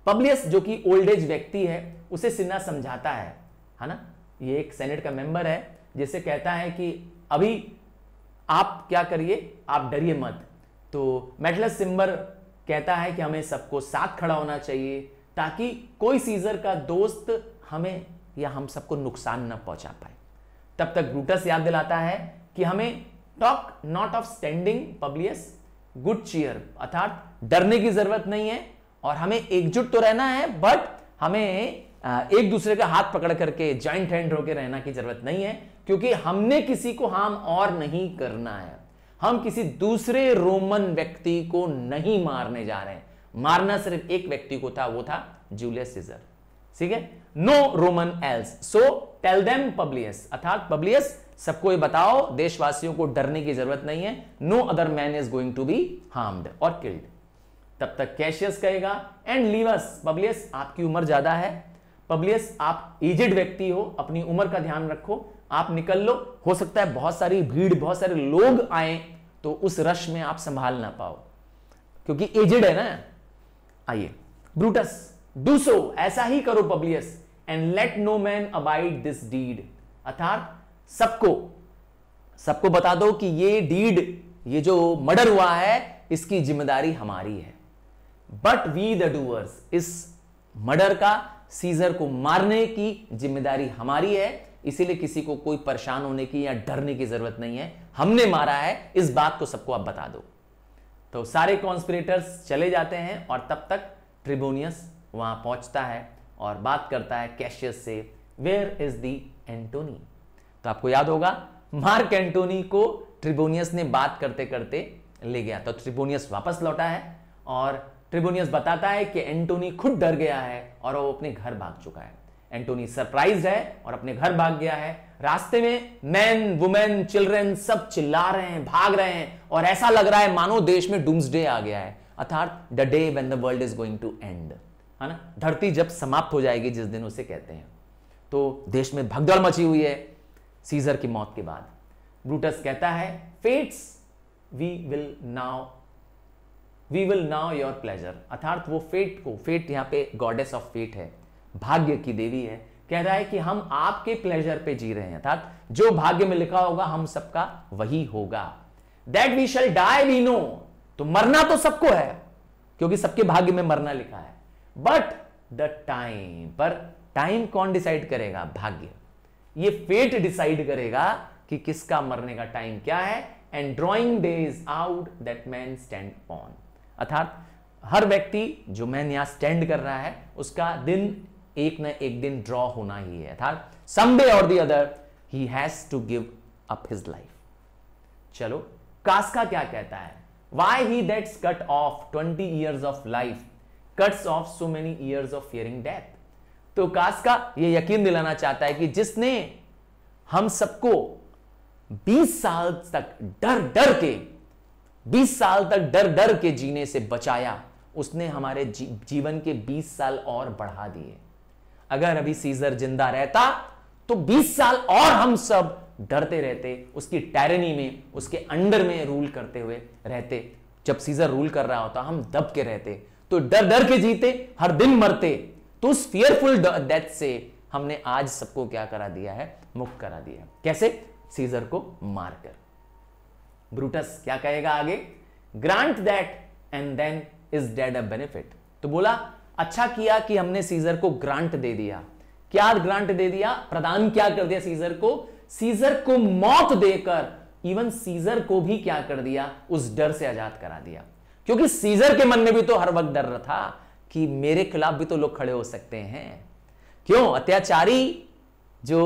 पब्लियस जो कि ओल्ड एज व्यक्ति है उसे सिन्हा समझाता है है ना ये एक सेनेट का मेंबर है जिसे कहता है कि अभी आप क्या करिए आप डरिए मत तो मेटलस सिम्बर कहता है कि हमें सबको साथ खड़ा होना चाहिए ताकि कोई सीजर का दोस्त हमें या हम सबको नुकसान न पहुंचा पाए तब तक ब्रूटस याद दिलाता है कि हमें talk not of standing Publius good cheer अर्थात डरने की जरूरत नहीं है और हमें एकजुट तो रहना है बट हमें एक दूसरे का हाथ पकड़ करके ज्वाइंट हैंड होकर रहना की जरूरत नहीं है क्योंकि हमने किसी को हार्म और नहीं करना है हम किसी दूसरे रोमन व्यक्ति को नहीं मारने जा रहे हैं मारना सिर्फ एक व्यक्ति को था वो था जूलियस सीजर ठीक है no Roman else so tell them Publius अर्थात पब्लियस सबको ये बताओ देशवासियों को डरने की जरूरत नहीं है no other man is going to be harmed और किल्ड तब तक कैशियस कहेगा एंड लीवस पब्लियस आपकी उम्र ज्यादा है पब्लियस आप एजेड व्यक्ति हो अपनी उम्र का ध्यान रखो आप निकल लो हो सकता है बहुत सारी भीड़ बहुत सारे लोग आए तो उस रश में आप संभाल ना पाओ क्योंकि एजेड है ना आइए ब्रूटस डू सो ऐसा ही करो Publius and let no man abide this deed अर्थात सबको सबको बता दो कि ये डीड ये जो मर्डर हुआ है इसकी जिम्मेदारी हमारी है बट वी द डूअर्स इस मर्डर का सीजर को मारने की जिम्मेदारी हमारी है इसीलिए किसी को कोई परेशान होने की या डरने की जरूरत नहीं है हमने मारा है इस बात को सबको आप बता दो तो सारे कॉन्स्परेटर्स चले जाते हैं और तब तक ट्रिबोनियस वहां पहुंचता है और बात करता है कैशियस से वेयर इज दी एंटोनी तो आपको याद होगा मार्क एंटोनी को ट्रिबोनियस ने बात करते करते ले गया तो ट्रिबोनियस वापस लौटा है और ट्रिबोनियस बताता है कि एंटोनी खुद डर गया है और वो अपने घर भाग चुका है एंटोनी सरप्राइज है और अपने घर भाग गया है रास्ते में मैन वुमेन चिल्ड्रेन सब चिल्ला रहे हैं भाग रहे हैं और ऐसा लग रहा है मानो देश में डूम्स डे आ गया है अर्थात the day when the world is going to end है ना धरती जब समाप्त हो जाएगी जिस दिन उसे कहते हैं तो देश में भगदड़ मची हुई है सीजर की मौत के बाद ब्रूटस कहता है fates we will now we will now your pleasure अर्थात वो फेट को फेट यहाँ पे गॉडेस ऑफ फेट है भाग्य की देवी है कह रहा है कि हम आपके प्लेजर पे जी रहे हैं अर्थात जो भाग्य में लिखा होगा हम सबका वही होगा that we shall die we know तो मरना तो सबको है क्योंकि सबके भाग्य में मरना लिखा है बट द टाइम पर टाइम कौन डिसाइड करेगा भाग्य ये फेट डिसाइड करेगा कि किसका मरने का टाइम क्या है and drawing day is out that man stand on अर्थात हर व्यक्ति जो मैन यहां स्टैंड कर रहा है उसका दिन एक ना एक दिन ड्रॉ होना ही है अर्थात समडे और the other he has to give up his life चलो कास्का क्या कहता है why he that's cut off twenty years of life cuts off so many years of fearing death तो कास्का ये यकीन दिलाना चाहता है कि जिसने हम सबको 20 साल तक डर डर के 20 साल तक डर डर के जीने से बचाया उसने हमारे जी, जीवन के 20 साल और बढ़ा दिए अगर अभी सीजर जिंदा रहता तो 20 साल और हम सब डरते रहते उसकी टैरनी में उसके अंडर में रूल करते हुए रहते जब सीजर रूल कर रहा होता हम दब के रहते तो डर डर के जीते हर दिन मरते तो उस फियरफुल डेथ से हमने आज सबको क्या करा दिया है मुक्त करा दिया है कैसे सीजर को मारकर ब्रूटस क्या कहेगा आगे grant that and then is dead a benefit तो बोला अच्छा किया कि हमने सीजर को ग्रांट दे दिया क्या ग्रांट दे दिया प्रदान क्या कर दिया सीजर को सीजर को मौत देकर इवन सीजर को भी क्या कर दिया उस डर से आजाद करा दिया क्योंकि सीजर के मन में भी तो हर वक्त डर था कि मेरे खिलाफ भी तो लोग खड़े हो सकते हैं क्यों अत्याचारी जो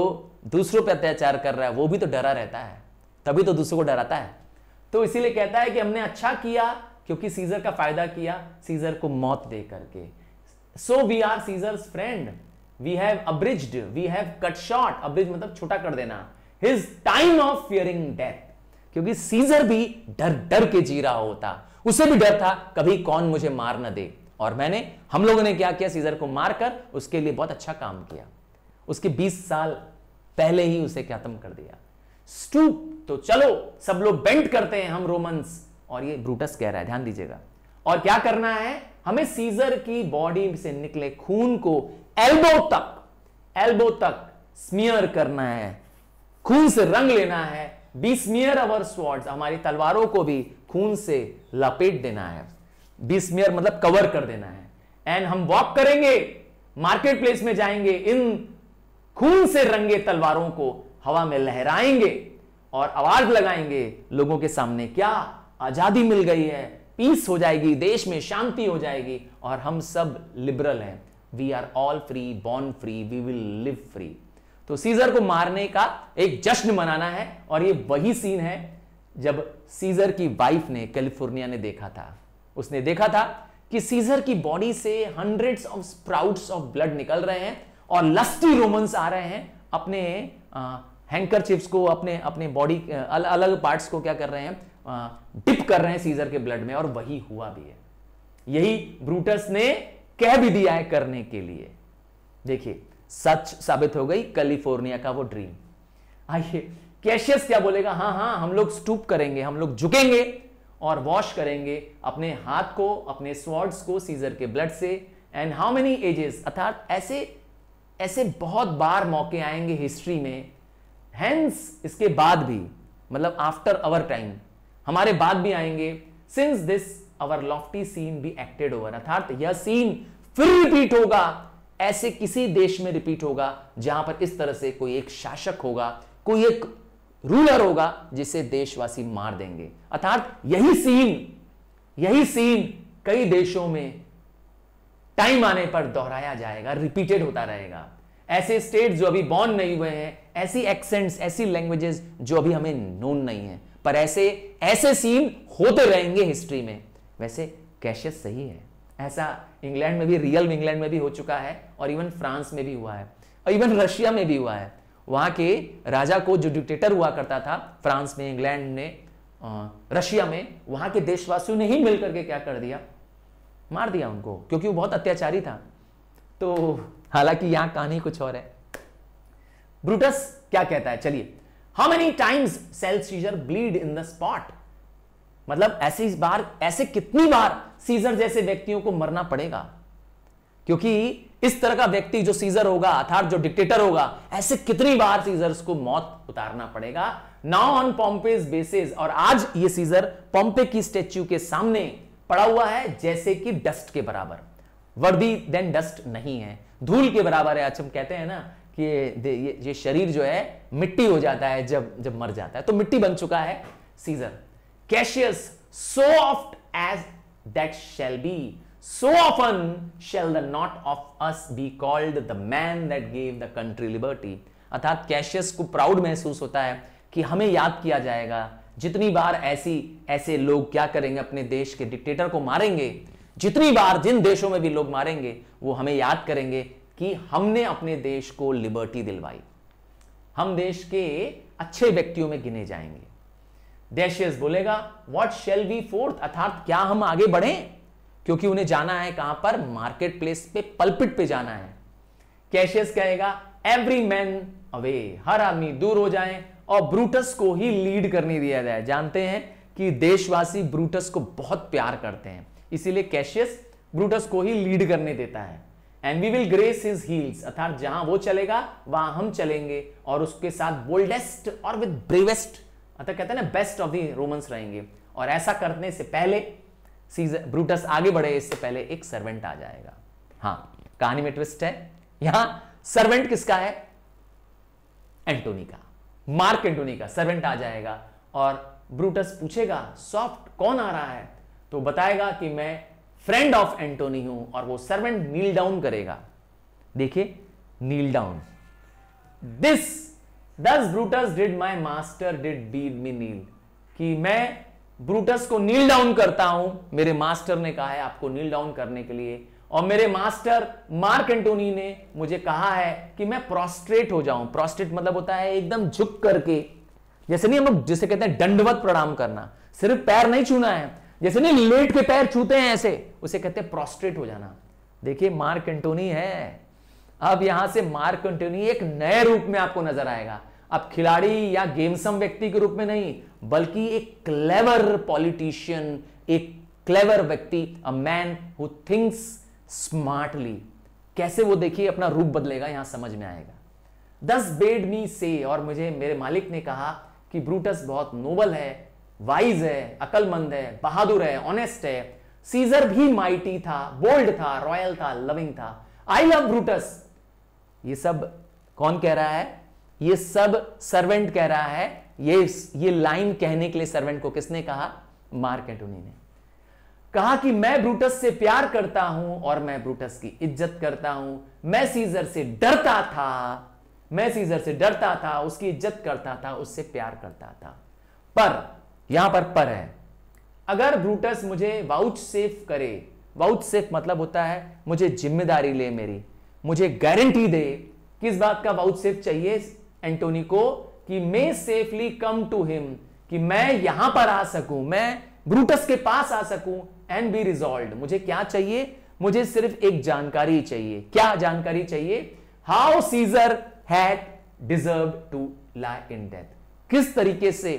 दूसरों पर अत्याचार कर रहा है वो भी तो डरा रहता है तभी तो दूसरों को डराता है तो इसीलिए कहता है कि हमने अच्छा किया क्योंकि सीजर का फायदा किया सीजर को मौत दे करके so we are Caesar friend we have abridged we have cut short abridge मतलब छोटा कर देना his time of fearing death क्योंकि सीजर भी डर डर के जी रहा होता उसे भी डर था कभी कौन मुझे मार न दे और मैंने हम लोगों ने क्या किया सीजर को मारकर उसके लिए बहुत अच्छा काम किया उसके 20 साल पहले ही उसे खत्म कर दिया स्टूप तो चलो सब लोग बेंट करते हैं हम रोमन्स और ये ब्रूटस कह रहा है ध्यान दीजिएगा और क्या करना है हमें सीजर की बॉडी से निकले खून को एल्बो तक एल्बो तक स्मियर करना है खून से रंग लेना है बी स्मियर अवर स्वॉर्ड्स हमारी तलवारों को भी खून से लपेट देना है बी स्मियर मतलब कवर कर देना है एंड हम वॉक करेंगे मार्केट प्लेस में जाएंगे इन खून से रंगे तलवारों को हवा में लहराएंगे और आवाज लगाएंगे लोगों के सामने क्या आजादी मिल गई है पीस हो जाएगी देश में शांति हो जाएगी और हम सब लिबरल हैं we are all free born free we will live free तो सीजर को मारने का एक जश्न मनाना है और ये वही सीन है जब सीजर की वाइफ ने कैलिफोर्निया ने देखा था उसने देखा था कि सीजर की बॉडी से hundreds of sprouts of blood निकल रहे हैं और लस्टी रोमन्स आ रहे हैं अपने हैंकर चिप्स को अपने अपने बॉडी अलग अलग पार्ट्स को क्या कर रहे हैं डिप कर रहे हैं सीजर के ब्लड में और वही हुआ भी है यही ब्रूटस ने कह भी दिया है करने के लिए देखिए सच साबित हो गई कैलिफोर्निया का वो ड्रीम आइए कैशियस क्या बोलेगा हाँ हाँ हम लोग स्टूप करेंगे हम लोग झुकेंगे और वॉश करेंगे अपने हाथ को अपने स्वॉर्ड्स को सीजर के ब्लड से एंड हाउ मेनी एजेस अर्थात ऐसे ऐसे बहुत बार मौके आएंगे हिस्ट्री में हेंस इसके बाद भी मतलब आफ्टर अवर टाइम हमारे बाद भी आएंगे since this our lofty scene भी एक्टेड ओवर अर्थात यह सीन फिर रिपीट होगा ऐसे किसी देश में रिपीट होगा जहां पर इस तरह से कोई एक शासक होगा कोई एक रूलर होगा जिसे देशवासी मार देंगे अर्थात यही सीन यही सीन कई देशों में टाइम आने पर दोहराया जाएगा रिपीटेड होता रहेगा ऐसे स्टेट जो अभी बॉर्न नहीं हुए हैं ऐसी एक्सेंट्स ऐसी लैंग्वेजेस जो अभी हमें नोन नहीं है पर ऐसे ऐसे सीन होते रहेंगे हिस्ट्री में वैसे कैशियस सही है ऐसा इंग्लैंड में भी रियल इंग्लैंड में भी हो चुका है और इवन फ्रांस में भी हुआ है और इवन रशिया में भी हुआ है वहां के राजा को जो डिक्टेटर हुआ करता था फ्रांस में इंग्लैंड ने रशिया में वहां के देशवासियों ने ही मिलकर के क्या कर दिया मार दिया उनको क्योंकि वो बहुत अत्याचारी था तो हालांकि यहां कहानी कुछ और है ब्रूटस क्या कहता है चलिए how many times shall Caesar bleed in the spot मतलब ऐसे इस बार ऐसे कितनी बार सीजर जैसे व्यक्तियों को मरना पड़ेगा क्योंकि इस तरह का व्यक्ति जो सीजर होगा अर्थात जो डिक्टेटर होगा ऐसे कितनी बार सीजर्स को मौत उतारना पड़ेगा नाउ ऑन पॉम्पेज बेसिस और आज ये सीजर पॉम्पे की स्टेच्यू के सामने पड़ा हुआ है जैसे कि डस्ट के बराबर वर्दी देन डस्ट नहीं है धूल के बराबर है आज हम कहते हैं ना कि ये ये शरीर जो है मिट्टी हो जाता है जब जब मर जाता है तो मिट्टी बन चुका है Caesar Cassius soft as that shall be so often shall the knot of us be called the man that gave the country liberty अर्थात कैशियस को प्राउड महसूस होता है कि हमें याद किया जाएगा जितनी बार ऐसी ऐसे लोग क्या करेंगे अपने देश के डिक्टेटर को मारेंगे जितनी बार जिन देशों में भी लोग मारेंगे वो हमें याद करेंगे कि हमने अपने देश को लिबर्टी दिलवाई हम देश के अच्छे व्यक्तियों में गिने जाएंगे देशियस बोलेगा व्हाट शेल वी फोर्थ अर्थात क्या हम आगे बढ़े क्योंकि उन्हें जाना है कहां पर मार्केट प्लेस पे पल्पिट पे जाना है कैशियस कहेगा एवरी मैन अवे हर आदमी दूर हो जाए और ब्रूटस को ही लीड करने दिया जाए जानते हैं कि देशवासी ब्रूटस को बहुत प्यार करते हैं इसीलिए कैशियस ब्रूटस को ही लीड करने देता है and we will grace his heels अर्थात जहां वो चलेगा वहां हम चलेंगे और उसके साथ बोल्डेस्ट और विद ब्रेवेस्ट अर्थात कहते हैं ना बेस्ट ऑफ द रोमन्स रहेंगे और ऐसा करने से पहले सीजर ब्रूटस आगे बढ़े इससे पहले एक सर्वेंट आ जाएगा हाँ कहानी में ट्विस्ट है यहां सर्वेंट किसका है एंटोनी का मार्क एंटोनी का सर्वेंट आ जाएगा और ब्रूटस पूछेगा सॉफ्ट कौन आ रहा है तो बताएगा कि मैं फ्रेंड ऑफ एंटोनी हूं और वो सर्वेंट नील डाउन करेगा देखिए kneel down this thus Brutus did my master did deed me kneel कि मैं ब्रूटस को नील डाउन करता हूं मेरे मास्टर ने कहा है आपको नील डाउन करने के लिए और मेरे मास्टर मार्क एंटोनी ने मुझे कहा है कि मैं प्रोस्ट्रेट हो जाऊं प्रोस्ट्रेट मतलब होता है एकदम झुक करके जैसे नहीं हम जिसे कहते हैं दंडवत प्रणाम करना सिर्फ पैर नहीं छूना है जैसे नहीं लेट के पैर छूते हैं ऐसे उसे कहते हैं प्रोस्ट्रेट हो जाना देखिए मार्क एंटोनी है अब यहां से मार्क एंटोनी एक नए रूप में आपको नजर आएगा अब खिलाड़ी या गेमसम व्यक्ति के रूप में नहीं बल्कि एक क्लेवर पॉलिटिशियन एक क्लेवर व्यक्ति a man who thinks smartly कैसे वो देखिए अपना रूप बदलेगा यहां समझ में आएगा दस बेड मी से और मुझे मेरे मालिक ने कहा कि ब्रूटस बहुत नोबल है वाइज है अकलमंद है बहादुर है ऑनेस्ट है सीजर भी माइटी था बोल्ड था रॉयल था लविंग था आई लव ब्रूटस ये सब कौन कह रहा है ये सब सर्वेंट कह रहा है ये ये लाइन कहने के लिए सर्वेंट को किसने कहा मार्क एंटोनी ने कहा कि मैं ब्रूटस से प्यार करता हूं और मैं ब्रूटस की इज्जत करता हूं मैं सीजर से डरता था मैं सीजर से डरता था उसकी इज्जत करता था उससे प्यार करता था पर यहां पर पर है अगर ब्रूटस मुझे वाउच सेफ करे वाउच सेफ मतलब होता है मुझे जिम्मेदारी ले मेरी मुझे गारंटी दे किस बात का वाउच सेफ चाहिए एंटोनी को कि मैं सेफली कम टू हिम कि मैं यहां पर आ सकूं मैं ब्रूटस के पास आ सकूं एंड बी रिजॉल्व मुझे क्या चाहिए मुझे सिर्फ एक जानकारी चाहिए क्या जानकारी चाहिए how Caesar had deserve to lie in death किस तरीके से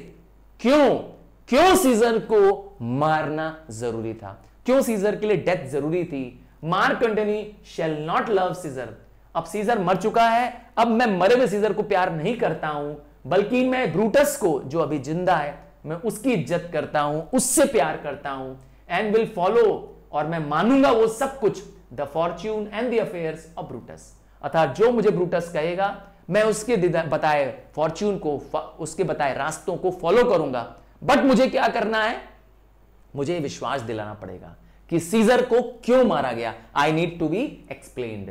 क्यों क्यों सीजर को मारना जरूरी था क्यों सीजर के लिए डेथ जरूरी थी Mark Antony shall not love Caesar अब सीजर मर चुका है अब मैं मरे हुए सीजर को प्यार नहीं करता हूं बल्कि मैं ब्रूटस को जो अभी जिंदा है मैं उसकी इज्जत करता हूं उससे प्यार करता हूं एंड विल फॉलो और मैं मानूंगा वो सब कुछ the fortune and the affairs of Brutus अर्थात जो मुझे ब्रूटस कहेगा मैं उसके बताए फॉर्च्यून को उसके बताए रास्तों को फॉलो करूंगा बट मुझे क्या करना है मुझे विश्वास दिलाना पड़ेगा कि सीजर को क्यों मारा गया I need to be explained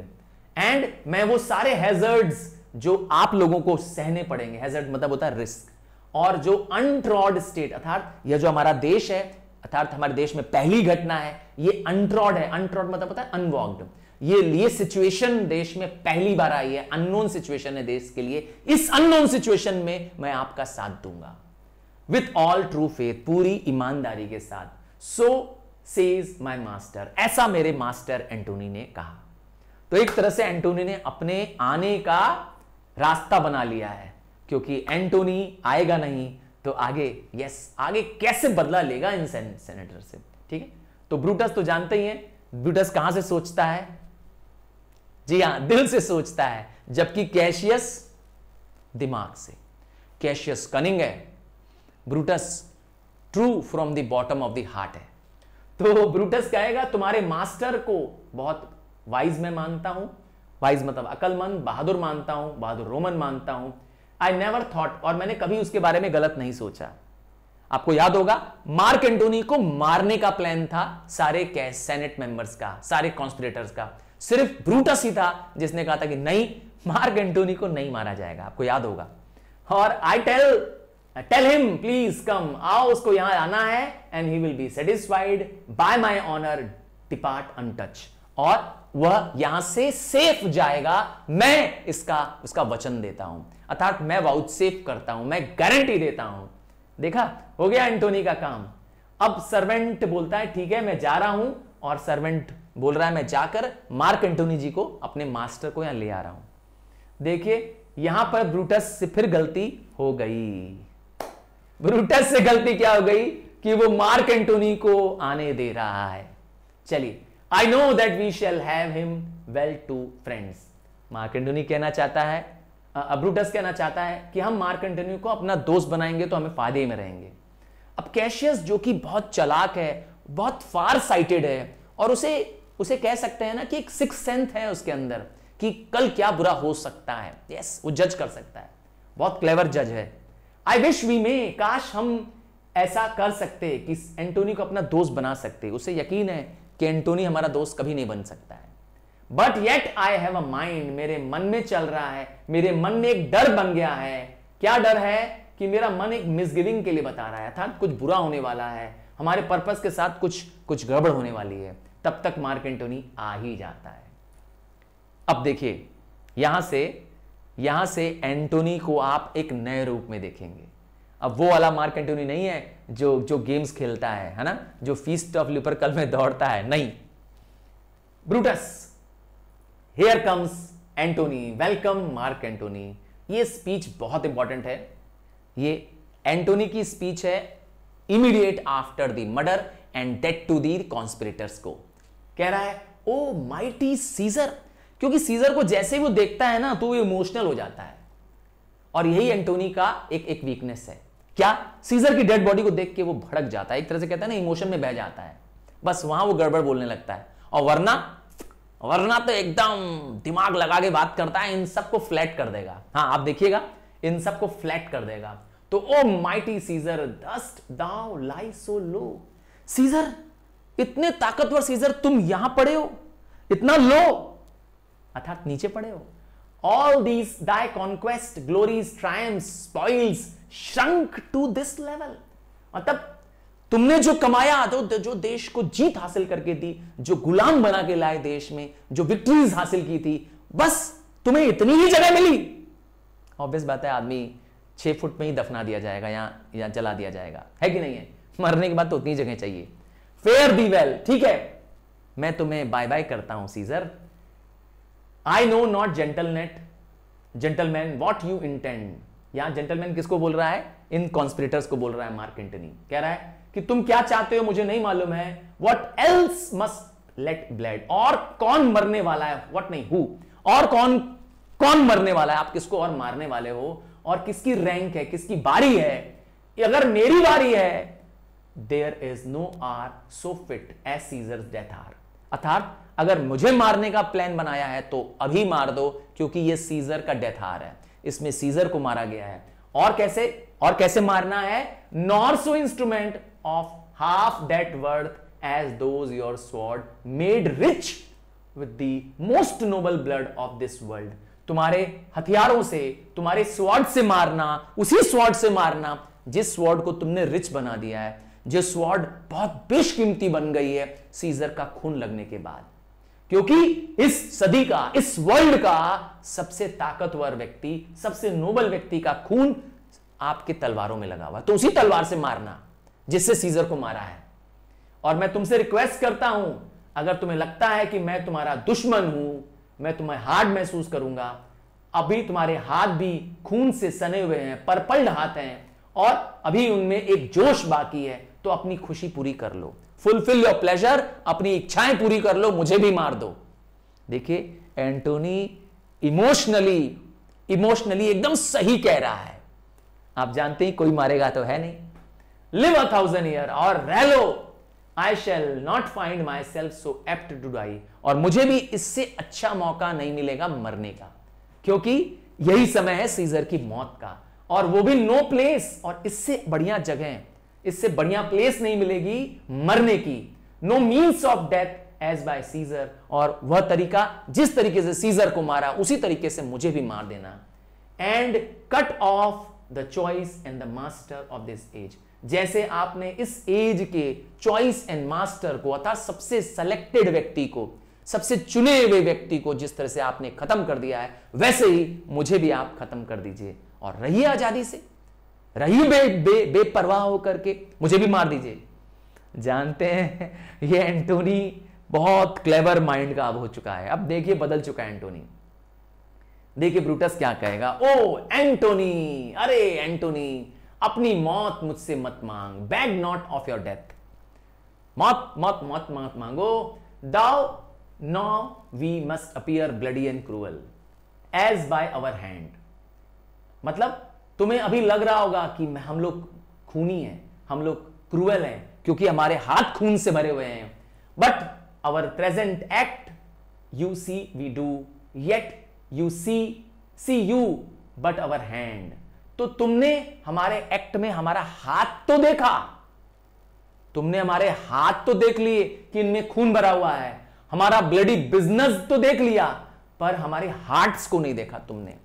and मैं वो सारे हैजर्ड्स जो आप लोगों को सहने पड़ेंगे हैजर्ड मतलब होता है रिस्क और जो अनट्रॉड स्टेट अर्थात यह जो हमारा देश है अर्थात हमारे देश में पहली घटना है ये अनट्रॉड है अनट्रॉड मतलब होता है अनवॉक्ड ये लिए सिचुएशन देश में पहली बार आई है अननोन सिचुएशन है देश के लिए इस अननोन सिचुएशन में मैं आपका साथ दूंगा विथ ऑल ट्रू फेथ पूरी ईमानदारी के साथ सो सेज माई मास्टर ऐसा मेरे मास्टर एंटोनी ने कहा तो एक तरह से एंटोनी ने अपने आने का रास्ता बना लिया है क्योंकि एंटोनी आएगा नहीं तो आगे यस आगे कैसे बदला लेगा इन सेन, सेनेटर से ठीक है तो ब्रूटस तो जानते ही हैं ब्रूटस कहां से सोचता है जी हां दिल से सोचता है जबकि कैशियस दिमाग से कैशियस कनिंग है Brutus true from the bottom of the heart है तो ब्रूटस कहेगा तुम्हारे मास्टर को बहुत वाइज मैं मानता हूं वाइज मतलब अकलमंद बहादुर मानता हूं बहादुर रोमन मानता हूं आई नेवर थॉट और मैंने कभी उसके बारे में गलत नहीं सोचा आपको याद होगा मार्क एंटोनी को मारने का प्लान था सारे सेनेट मेंबर्स का सारे कॉन्स्पिरेटर्स का सिर्फ ब्रूटस ही था जिसने कहा था कि नहीं मार्क एंटोनी को नहीं मारा जाएगा आपको याद होगा और I tell tell him please come आओ उसको यहां आना है and he will be satisfied by my honour depart untouch और वह यहां से सेफ जाएगा मैं इसका उसका वचन देता हूं अर्थात मैं वाउच सेफ करता हूं मैं गारंटी देता हूं देखा हो गया एंटोनी का काम अब सर्वेंट बोलता है ठीक है मैं जा रहा हूं और सर्वेंट बोल रहा है मैं जाकर मार्क एंटोनी जी को अपने मास्टर को यहां ले आ रहा हूं देखिए यहां पर ब्रूटस से फिर गलती हो गई ब्रूटस से गलती क्या हो गई कि वो मार्क एंटोनी को आने दे रहा है चलिए I know that we shall have him well to friends Mark Antony कहना चाहता है अब्रूटस कहना चाहता है कि हम मार्क एंटोनी को अपना दोस्त बनाएंगे तो हमें फायदे में रहेंगे अब कैशियस जो कि बहुत चलाक है बहुत फार साइटेड है और उसे उसे कह सकते हैं ना कि एक सिक्स सेंथ है उसके अंदर कि कल क्या बुरा हो सकता है यस yes, वो जज कर सकता है बहुत क्लेवर जज है आई विश वी मे काश हम ऐसा कर सकते कि एंटोनी को अपना दोस्त बना सकते उसे यकीन है कि एंटोनी हमारा दोस्त कभी नहीं बन सकता है but yet I have a mind मेरे मन में चल रहा है मेरे मन में एक डर बन गया है क्या डर है कि मेरा मन एक मिसगिविंग के लिए बता रहा है अर्थात कुछ बुरा होने वाला है हमारे पर्पस के साथ कुछ कुछ गड़बड़ होने वाली है तब तक मार्क एंटोनी आ ही जाता है अब देखिए यहां से यहां से एंटोनी को आप एक नए रूप में देखेंगे अब वो वाला मार्क एंटोनी नहीं है जो जो गेम्स खेलता है है ना जो फीस्ट ऑफ कल में दौड़ता है नहीं Brutus here comes Antony welcome Mark Antony ये स्पीच बहुत इंपॉर्टेंट है ये एंटोनी की स्पीच है immediate after the murder and then to the conspirators को कह रहा है ओ माइटी सीजर क्योंकि सीजर को जैसे ही वो देखता है ना तो वो इमोशनल हो जाता है और यही एंटोनी का एक एक वीकनेस है क्या सीजर की डेड बॉडी को देख के वो भड़क जाता है एक तरह से कहता है ना इमोशन में बह जाता है बस वहां वो गड़बड़ बोलने लगता है और वरना वरना तो एकदम दिमाग लगा के बात करता है इन सबको फ्लैट कर देगा हाँ आप देखिएगा इन सबको फ्लैट कर देगा तो O mighty Caesar dost thou lie so low Caesar इतने ताकतवर सीजर तुम यहां पड़े हो इतना लो अर्थात नीचे पड़े हो all these thy conquest glories triumphs spoils shrunk to this level मतलब तुमने जो कमाया तो जो देश को जीत हासिल करके दी जो गुलाम बना के लाए देश में जो विक्ट्रीज हासिल की थी बस तुम्हें इतनी ही जगह मिली ऑब्वियस बात है आदमी छह फुट में ही दफना दिया जाएगा या, या जला दिया जाएगा है कि नहीं है मरने के बाद तो उतनी जगह चाहिए फेयर बी वेल ठीक है मैं तुम्हें बाय बाय करता हूं Caesar I know not gentlemen gentleman what you intend यहां जेंटलमैन किसको बोल रहा है इन कॉन्स्पिरेटर्स को बोल रहा है मार्क एंटनी कह रहा है कि तुम क्या चाहते हो मुझे नहीं मालूम है what else must let blood और कौन मरने वाला है वॉट नहीं हु और कौन कौन मरने वाला है आप किसको और मारने वाले हो और किसकी रैंक है किसकी बारी है अगर मेरी बारी है there is no hour so fit as Caesar death hour अर्थात अगर मुझे मारने का प्लान बनाया है तो अभी मार दो क्योंकि ये सीजर का डेथ हार है इसमें सीजर को मारा गया है और कैसे और कैसे मारना है nor so instrument of half that worth as those your sword made rich with the most noble blood of this world तुम्हारे हथियारों से तुम्हारे स्वॉर्ड से मारना उसी स्वॉर्ड से मारना जिस स्वॉर्ड को तुमने रिच बना दिया है जो स्वॉर्ड बहुत बेशकीमती बन गई है सीजर का खून लगने के बाद क्योंकि इस सदी का इस वर्ल्ड का सबसे ताकतवर व्यक्ति सबसे नोबल व्यक्ति का खून आपके तलवारों में लगा हुआ तो उसी तलवार से मारना जिससे सीजर को मारा है और मैं तुमसे रिक्वेस्ट करता हूं अगर तुम्हें लगता है कि मैं तुम्हारा दुश्मन हूं मैं तुम्हें हार्ड महसूस करूंगा अभी तुम्हारे हाथ भी खून से सने हुए हैं परपल्ड हाथ हैं और अभी उनमें एक जोश बाकी है तो अपनी खुशी पूरी कर लो फुलफिल योर प्लेजर अपनी इच्छाएं पूरी कर लो मुझे भी मार दो देखिए एंटोनी इमोशनली इमोशनली एकदम सही कह रहा है आप जानते हैं कोई मारेगा तो है नहीं लिव अ थाउजेंड ईयर और रह लो I shall not find myself so apt to die और मुझे भी इससे अच्छा मौका नहीं मिलेगा मरने का क्योंकि यही समय है सीजर की मौत का और वो भी नो प्लेस और इससे बढ़िया जगह है इससे बढ़िया प्लेस नहीं मिलेगी मरने की no means of death as by Caesar और वह तरीका जिस तरीके से सीजर को मारा उसी तरीके से मुझे भी मार देना and cut off the choice and the master of this age जैसे आपने इस एज के चॉइस एंड मास्टर को अर्थात सबसे सेलेक्टेड व्यक्ति को सबसे चुने हुए व्यक्ति को जिस तरह से आपने खत्म कर दिया है वैसे ही मुझे भी आप खत्म कर दीजिए और रहिए आजादी से रही बे बे बेपरवाह होकर के मुझे भी मार दीजिए जानते हैं ये एंटोनी बहुत क्लेवर माइंड का अब हो चुका है अब देखिए बदल चुका है एंटोनी देखिए ब्रूटस क्या कहेगा ओ एंटोनी अरे एंटोनी अपनी मौत मुझसे मत मांग beg not of your death मौत मौत मौत मौत मांगो though now we must appear bloody and cruel as by our hand मतलब तुम्हें अभी लग रहा होगा कि हम लोग खूनी हैं हम लोग क्रूअल हैं क्योंकि हमारे हाथ खून से भरे हुए हैं but our present act you see we do yet you see see you but our hand तो तुमने हमारे एक्ट में हमारा हाथ तो देखा तुमने हमारे हाथ तो देख लिए कि इनमें खून भरा हुआ है हमारा ब्लडी बिजनेस तो देख लिया पर हमारे हार्ट्स को नहीं देखा तुमने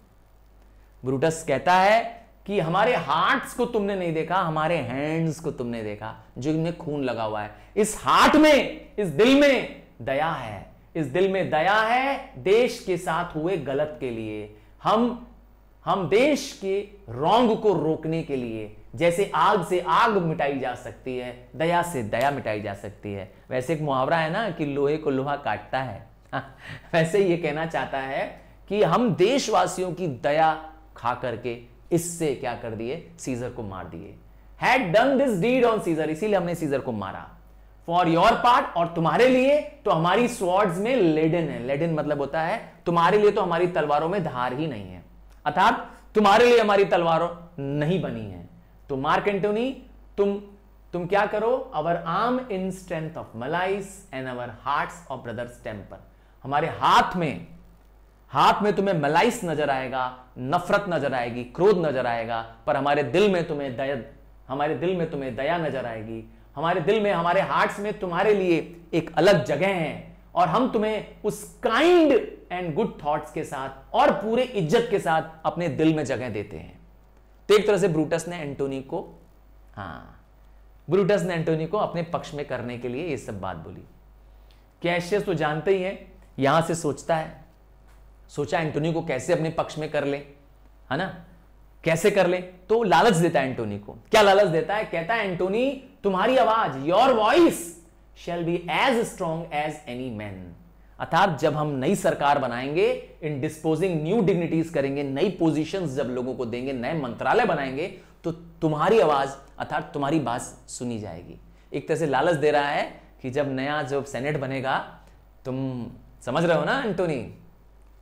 ब्रूटस कहता है कि हमारे हार्ट्स को तुमने नहीं देखा हमारे हैंड्स को तुमने देखा जो इनमें खून लगा हुआ है इस हार्ट में इस दिल में दया है इस दिल में दया है देश के साथ हुए गलत के लिए हम हम देश के रोंग को रोकने के लिए जैसे आग से आग मिटाई जा सकती है दया से दया मिटाई जा सकती है वैसे एक मुहावरा है ना कि लोहे को लोहा काटता है [laughs] वैसे ये कहना चाहता है कि हम देशवासियों की दया खा करके इससे क्या कर दिए सीजर को मार दिए had done this deed on Caesar इसीलिए हमने सीजर को मारा फॉर योर पार्ट और तुम्हारे लिए तो हमारी स्वॉर्ड्स में लेडन है लेडन मतलब होता है तुम्हारे लिए तो हमारी तलवारों में धार ही नहीं है अर्थात तुम्हारे लिए हमारी तलवारों नहीं बनी है तो मार्क एंटोनी तुम तुम क्या करो our arm in strength of malice and our heart of brothers temper हमारे हाथ में हाथ में तुम्हें मलाइस नजर आएगा नफरत नजर आएगी क्रोध नजर आएगा पर हमारे दिल में तुम्हें दया हमारे दिल में तुम्हें दया नजर आएगी हमारे दिल में हमारे हार्ट्स में तुम्हारे लिए एक अलग जगह है और हम तुम्हें उस काइंड एंड गुड थॉट्स के साथ और पूरे इज्जत के साथ अपने दिल में जगह देते हैं तो एक तरह से ब्रूटस ने एंटोनी को हाँ ब्रूटस ने एंटोनी को अपने पक्ष में करने के लिए ये सब बात बोली कैशियस तो जानते ही है यहां से सोचता है सोचा एंटोनी को कैसे अपने पक्ष में कर ले है ना कैसे कर ले तो लालच देता है एंटोनी को क्या लालच देता है कहता है एंटोनी तुम्हारी आवाज your voice shall be as strong as any man अर्थात जब हम नई सरकार बनाएंगे इन डिस्पोजिंग न्यू डिग्निटीज करेंगे नई पोजीशंस जब लोगों को देंगे नए मंत्रालय बनाएंगे तो तुम्हारी आवाज अर्थात तुम्हारी बात सुनी जाएगी एक तरह से लालच दे रहा है कि जब नया जब सेनेट बनेगा तुम समझ रहे हो ना एंटोनी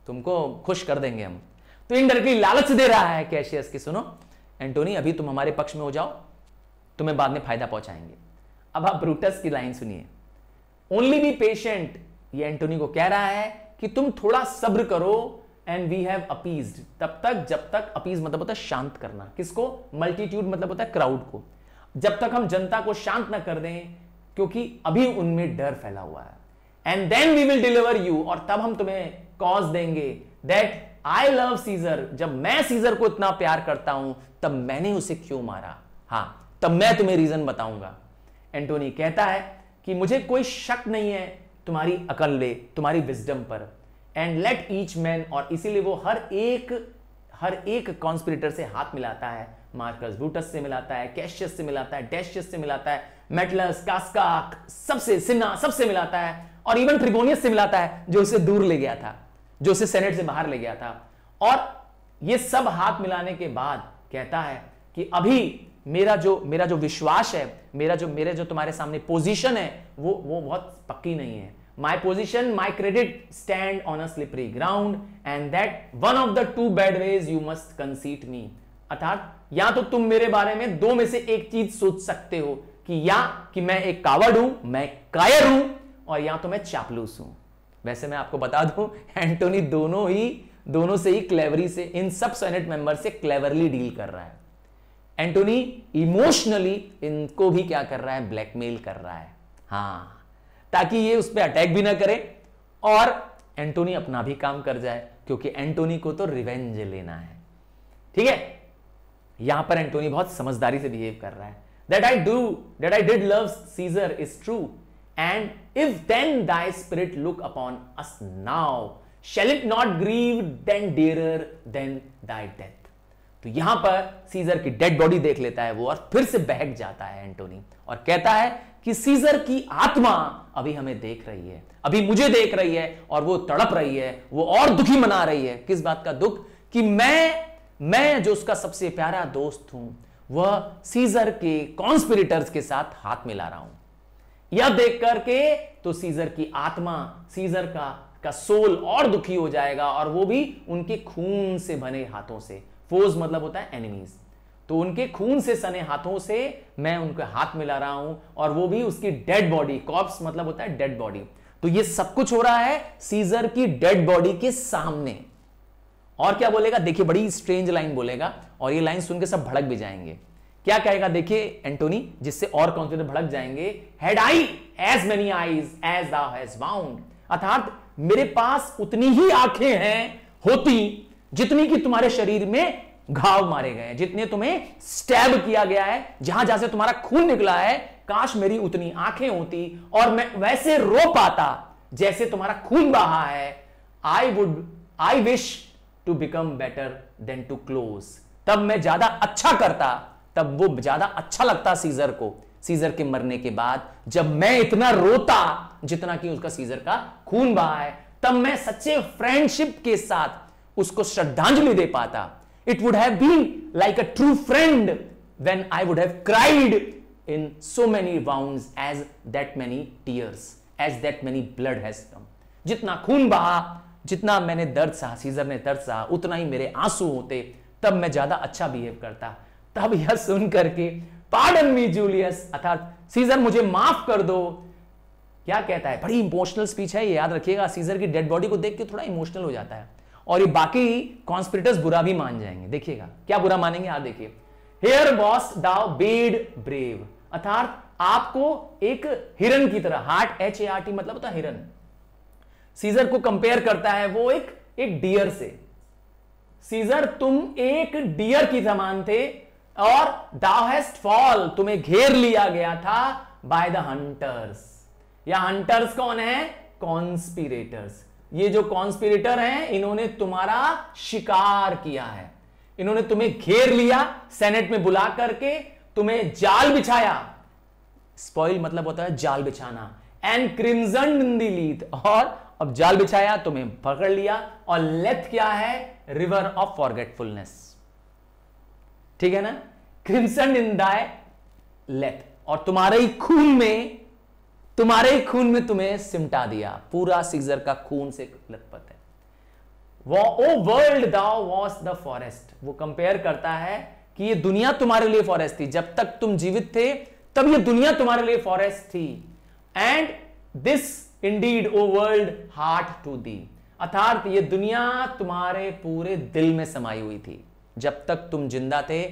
तुमको खुश कर देंगे हम तो इनडायरेक्टली लालच दे रहा है कैशियस की सुनो एंटोनी अभी तुम हमारे पक्ष में हो जाओ तुम्हें बाद में फायदा पहुंचाएंगे अब आप ब्रूटस की लाइन सुनिए ओनली बी पेशेंट ये एंटोनी को कह रहा है कि तुम थोड़ा सब्र करो एंड वी हैव अपीज तब तक जब तक अपीज मतलब होता है शांत करना किसको मल्टीट्यूड मतलब होता है क्राउड को जब तक हम जनता को शांत ना कर दें क्योंकि अभी उनमें डर फैला हुआ है and then we will deliver you और तब हम तुम्हें कॉज देंगे दैट आई लव सीजर जब मैं सीजर को इतना प्यार करता हूं तब मैंने उसे क्यों मारा हाँ तब मैं तुम्हें रीजन बताऊंगा एंटोनी कहता है कि मुझे कोई शक नहीं है तुम्हारी अकल ले तुम्हारी विजडम पर एंड लेट ईच मैन और इसीलिए वो हर एक हर एक कॉन्स्पिरेटर से हाथ मिलाता है मार्कस बूटस से मिलाता है कैशियस से मिलाता है डैशियस से मिलाता है मेटलस कास्का सबसे सिन्हा सबसे मिलाता है और इवन ट्रिगोनियस से मिलाता है जो उसे दूर ले गया था जो उसे सेनेट से बाहर ले गया था और ये सब हाथ मिलाने के बाद कहता है कि अभी मेरा जो मेरा जो विश्वास है मेरा जो मेरे जो तुम्हारे सामने पोजीशन है वो वो बहुत पक्की नहीं है my position my credit stand on a slippery ground and that one of the two bad ways you must conceit me अर्थात या तो तुम मेरे बारे में दो में से एक चीज सोच सकते हो कि या कि मैं एक कावड़ हूं मैं कायर हूं और या तो मैं चापलूस हूं वैसे मैं आपको बता दूं एंटोनी दोनों ही दोनों से ही क्लेवरी से इन सब सेनेट मेंबर से क्लेवरली डील कर रहा है एंटोनी इमोशनली इनको भी क्या कर रहा है ब्लैकमेल कर रहा है हाँ ताकि ये उस पर अटैक भी ना करे और एंटोनी अपना भी काम कर जाए क्योंकि एंटोनी को तो रिवेंज लेना है ठीक है यहां पर एंटोनी बहुत समझदारी से बिहेव कर रहा है that I do that I did love Caesar is true and if then thy spirit look upon us now shall it not grieve then dearer than thy death तो यहां पर सीजर की डेड बॉडी देख लेता है वो और फिर से बहक जाता है एंटोनी और कहता है कि सीजर की आत्मा अभी हमें देख रही है अभी मुझे देख रही है और वो तड़प रही है वो और दुखी मना रही है किस बात का दुख कि मैं मैं जो उसका सबसे प्यारा दोस्त हूं वह सीजर के कॉन्स्पिरिटर्स के साथ हाथ मिला रहा हूं यह देख करके तो सीजर की आत्मा सीजर का का सोल और दुखी हो जाएगा और वो भी उनके खून से बने हाथों से फोज मतलब होता है एनिमीज तो उनके खून से सने हाथों से मैं उनके हाथ मिला रहा हूं और वो भी उसकी डेड बॉडी कॉप्स मतलब होता है डेड बॉडी तो ये सब कुछ हो रहा है सीजर की डेड बॉडी के सामने और क्या बोलेगा देखिए बड़ी स्ट्रेंज लाइन बोलेगा और ये लाइन सुन के सब भड़क भी जाएंगे क्या कहेगा देखिए एंटोनी जिससे और कॉन्फिडेंट तो भड़क जाएंगे had I as many eyes as has bound अर्थात मेरे पास उतनी ही आंखें हैं होती जितनी कि तुम्हारे शरीर में घाव मारे गए हैं जितने तुम्हें स्टैब किया गया है जहां जहां से तुम्हारा खून निकला है काश मेरी उतनी आंखें होती और मैं वैसे रो पाता जैसे तुम्हारा खून बहा है I would I wish to become better than to close तब मैं ज्यादा अच्छा करता तब वो ज्यादा अच्छा लगता सीजर को सीजर के मरने के बाद जब मैं इतना रोता जितना कि उसका सीजर का खून बहा है तब मैं सच्चे फ्रेंडशिप के साथ उसको श्रद्धांजलि दे पाता it would have been like a true friend when I would have cried in so many round as that many tears as that many blood has come जितना खून बहा जितना मैंने दर्द सहा सीजर ने दर्द सहा उतना ही मेरे आंसू होते तब मैं ज्यादा अच्छा बिहेव करता तब यह सुन करके पार्डन मी जूलियस अर्थात सीजर मुझे माफ कर दो क्या कहता है बड़ी इमोशनल स्पीच है याद रखिएगा सीजर की डेड बॉडी को देख के थोड़ा इमोशनल हो जाता है और ये बाकी कॉन्स्पिरेटर्स बुरा भी मान जाएंगे देखिएगा क्या बुरा मानेंगे आप देखिए here was thou bayed brave अर्थात आपको एक हिरन की तरह hart H A R T मतलब होता हिरन सीजर को कंपेयर करता है वो एक एक डियर से सीजर तुम एक डियर की समान थे और दाहेस्ट फॉल तुम्हें घेर लिया गया था बाय द हंटर्स या हंटर्स कौन है कॉन्स्पिरेटर्स ये जो कॉन्स्पिरेटर हैं इन्होंने तुम्हारा शिकार किया है इन्होंने तुम्हें घेर लिया सेनेट में बुला करके तुम्हें जाल बिछाया स्पॉइल मतलब होता है जाल बिछाना एंड क्रिमजन लीथ और अब जाल बिछाया तुम्हें पकड़ लिया और लेथ क्या है रिवर ऑफ फॉरगेटफुलनेस ठीक है ना क्रिमसन इन दाय लेथ और तुम्हारे ही खून में तुम्हारे ही खून में तुम्हें सिमटा दिया पूरा सिक्सर का खून से लतपत है वो O world thou wast the forest वो कंपेयर करता है कि ये दुनिया तुम्हारे लिए फॉरेस्ट थी जब तक तुम जीवित थे तब ये दुनिया तुम्हारे लिए फॉरेस्ट थी and this indeed O world heart to thee अर्थात ये दुनिया तुम्हारे पूरे दिल में समाई हुई थी जब तक तुम जिंदा थे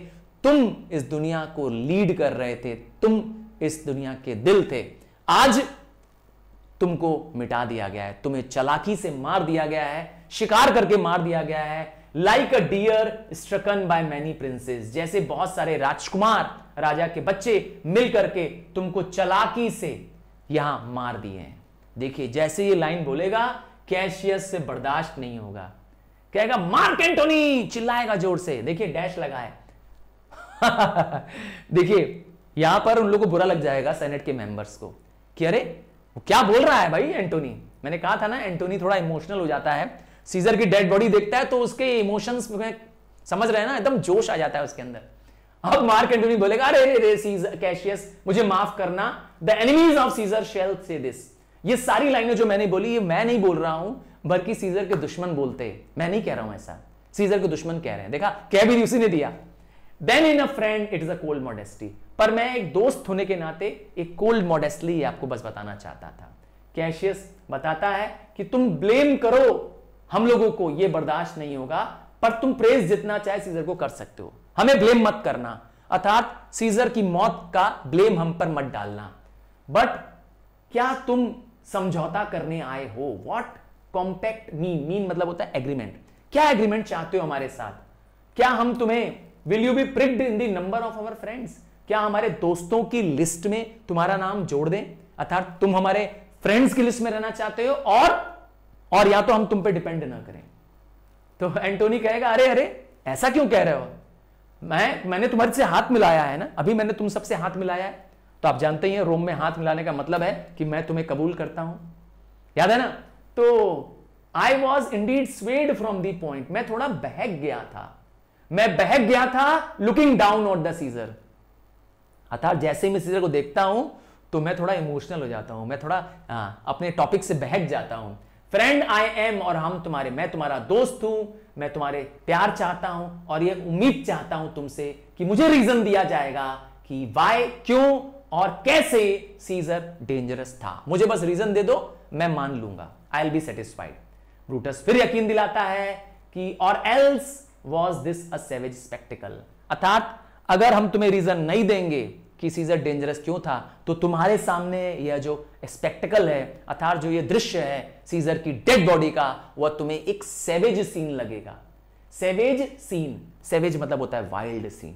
तुम इस दुनिया को लीड कर रहे थे तुम इस दुनिया के दिल थे आज तुमको मिटा दिया गया है तुम्हें चलाकी से मार दिया गया है शिकार करके मार दिया गया है like a deer strucken by many princes जैसे बहुत सारे राजकुमार राजा के बच्चे मिल करके तुमको चलाकी से यहां मार दिए हैं देखिए जैसे ये लाइन बोलेगा कैशियस से बर्दाश्त नहीं होगा कहेगा मार्क एंटोनी चिल्लाएगा जोर से देखिए डैश लगा है [laughs] देखिए यहां पर उन लोगों को बुरा लग जाएगा सेनेट के मेंबर्स को कि अरे क्या बोल रहा है भाई एंटोनी मैंने कहा था ना एंटोनी थोड़ा इमोशनल हो जाता है सीजर की डेड बॉडी देखता है तो उसके इमोशंस में समझ रहे हैं ना एकदम जोश आ जाता है उसके अंदर अब मार्क एंटोनी बोलेगा अरे रे रे सीजर कैशियस मुझे माफ करना the enemies of Caesar shall say this ये सारी लाइनें जो मैंने बोली ये मैं नहीं बोल रहा हूं बल्कि सीजर के दुश्मन बोलते मैं नहीं कह रहा हूं ऐसा सीजर के दुश्मन कह रहे हैं देखा कह भी उसी ने दिया then in a friend it is a cold modesty पर मैं एक दोस्त होने के नाते एक कोल्ड मॉडेस्टली आपको बस बताना चाहता था कैशियस बताता है कि तुम ब्लेम करो हम लोगों को यह बर्दाश्त नहीं होगा पर तुम प्रेज जितना चाहे सीजर को कर सकते हो हमें ब्लेम मत करना अर्थात सीजर की मौत का ब्लेम हम पर मत डालना बट क्या तुम समझौता करने आए हो वॉट कॉम्पैक्ट मीन मीन मतलब होता है एग्रीमेंट क्या एग्रीमेंट चाहते हो हमारे साथ क्या हम तुम्हें will you be pricked in the number of our friends क्या हमारे दोस्तों की लिस्ट में तुम्हारा नाम जोड़ दें अर्थात तुम हमारे फ्रेंड्स की लिस्ट में रहना चाहते हो और और या तो हम तुम पे डिपेंड ना करें तो एंटोनी कहेगा अरे अरे ऐसा क्यों कह रहे हो मैं मैंने तुम्हारे से हाथ मिलाया है ना अभी मैंने तुम सबसे हाथ मिलाया है तो आप जानते ही हैं रोम में हाथ मिलाने का मतलब है कि मैं तुम्हें कबूल करता हूं याद है ना तो I was indeed swayed from the point मैं थोड़ा बहक गया था मैं बहक गया था looking down at the Caesar अर्थात जैसे मैं सीजर को देखता हूं तो मैं थोड़ा इमोशनल हो जाता हूं मैं थोड़ा आ, अपने टॉपिक से बहक जाता हूं फ्रेंड आई एम और हम तुम्हारे मैं तुम्हारा दोस्त हूं मैं तुम्हारे प्यार चाहता हूं और ये उम्मीद चाहता हूं तुमसे कि मुझे रीजन दिया जाएगा कि वाई क्यों और कैसे सीजर डेंजरस था मुझे बस रीजन दे दो मैं मान लूंगा आई बी सेटिस्फाइड ब्रूटस फिर यकीन दिलाता है कि or else was this a savage spectacle अर्थात अगर हम तुम्हें रीजन नहीं देंगे कि सीजर डेंजरस क्यों था तो तुम्हारे सामने यह जो स्पेक्टिकल है अर्थात जो यह दृश्य है सीजर की डेड बॉडी का वह तुम्हें एक सेवेज सीन लगेगा सेवेज सीन सेवेज मतलब होता है वाइल्ड सीन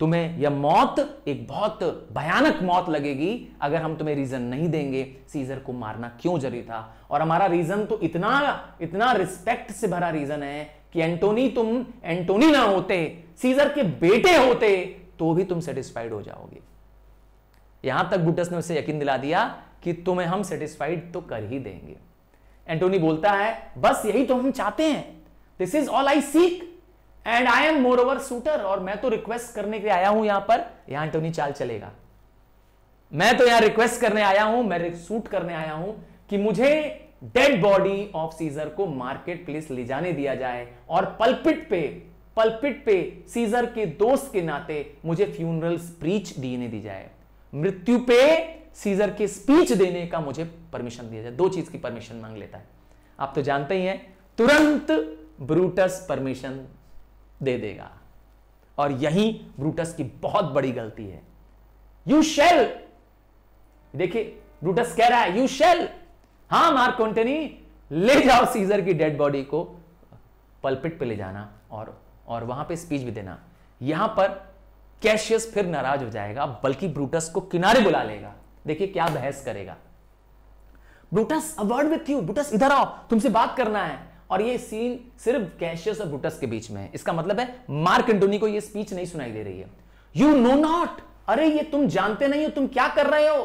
तुम्हें यह मौत एक बहुत भयानक मौत लगेगी अगर हम तुम्हें रीजन नहीं देंगे सीजर को मारना क्यों जरूरी था और हमारा रीजन तो इतना इतना रिस्पेक्ट से भरा रीजन है कि एंटोनी तुम एंटोनी ना होते सीजर के बेटे होते तो भी तुम सेटिस्फाइड हो जाओगे यहां तक बुटस ने उसे यकीन दिला दिया कि तुम्हें हम सेटिस्फाइड तो कर ही देंगे एंटोनी बोलता है बस यही तो हम चाहते हैं this is all I seek and I am moreover suitor और मैं तो रिक्वेस्ट करने के लिए आया हूं यहां पर यहां एंटोनी चाल चलेगा मैं तो यहां रिक्वेस्ट करने आया हूं मैं सूट करने आया हूं कि मुझे डेड बॉडी ऑफ सीजर को मार्केट प्लेस ले जाने दिया जाए और पल्पिट पे पल्पिट पे सीजर के दोस्त के नाते मुझे फ्यूनरल स्पीच देने दी जाए मृत्यु पे सीजर के स्पीच देने का मुझे परमिशन दिया जाए दो चीज की परमिशन मांग लेता है आप तो जानते ही हैं तुरंत ब्रूटस परमिशन दे देगा और यही ब्रूटस की बहुत बड़ी गलती है यू शेल देखिए ब्रूटस कह रहा है यू शेल हां मार्क एंटनी ले जाओ सीजर की डेड बॉडी को पलपिट पे ले जाना और और वहां पे स्पीच भी देना यहां पर कैशियस फिर नाराज हो जाएगा बल्कि ब्रूटस को किनारे बुला लेगा देखिए क्या बहस करेगा Brutus a word with you Brutus इधर आओ तुमसे बात करना है और ये सीन सिर्फ कैशियस और ब्रुटस के बीच में है इसका मतलब है मार्क एंटोनी को ये स्पीच नहीं सुनाई दे रही है यू नो नॉट अरे ये तुम जानते नहीं हो तुम क्या कर रहे हो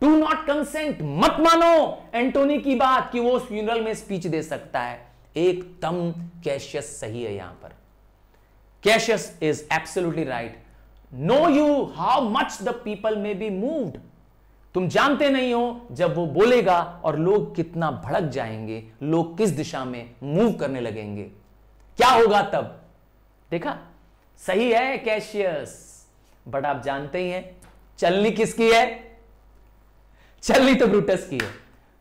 टू नॉट कंसेंट मत मानो एंटोनी की बात कि वो फ्यूनरल में स्पीच दे सकता है एकदम कैशियस सही है यहां पर Cassius is absolutely right know you how much the people may be moved तुम जानते नहीं हो जब वो बोलेगा और लोग कितना भड़क जाएंगे लोग किस दिशा में मूव करने लगेंगे क्या होगा तब देखा सही है कैशियस बट आप जानते ही हैं चलनी किसकी है चलनी तो ब्रूटस की है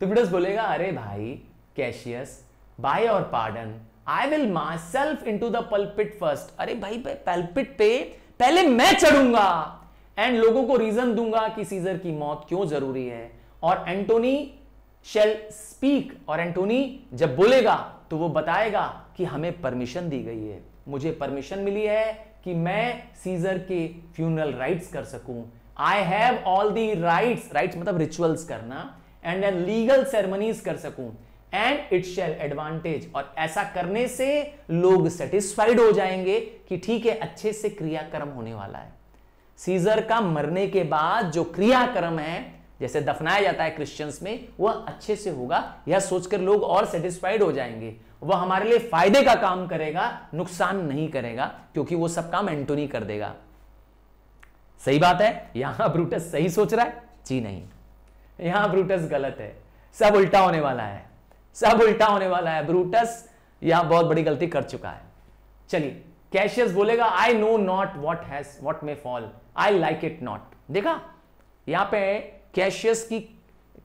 तो ब्रूटस बोलेगा अरे भाई Cassius by your pardon I will myself into the pulpit first अरे भाई पल्पिट पे पहले मैं चढ़ूंगा एंड लोगों को रीजन दूंगा कि सीजर की मौत क्यों जरूरी है और एंटोनी शेल स्पीक और एंटोनी जब बोलेगा तो वो बताएगा कि हमें परमिशन दी गई है मुझे परमिशन मिली है कि मैं सीजर के फ्यूनरल राइट्स कर सकूं I have all the rites rites मतलब रिचुअल्स करना एंड एन लीगल सेरेमनीज कर सकूं एंड इट शेल एडवांटेज और ऐसा करने से लोग सेटिस्फाइड हो जाएंगे कि ठीक है अच्छे से क्रियाक्रम होने वाला है सीजर का मरने के बाद जो क्रियाक्रम है जैसे दफनाया जाता है क्रिश्चियंस में वह अच्छे से होगा यह सोचकर लोग और सेटिस्फाइड हो जाएंगे वह हमारे लिए फायदे का काम करेगा नुकसान नहीं करेगा क्योंकि वो सब काम एंटोनी कर देगा सही बात है यहां ब्रूटस सही सोच रहा है जी नहीं यहां ब्रूटस गलत है सब उल्टा होने वाला है सब उल्टा होने वाला है ब्रूटस यहां बहुत बड़ी गलती कर चुका है चलिए कैशियस बोलेगा I know not what has what may fall I like it not देखा यहां पे कैशियस की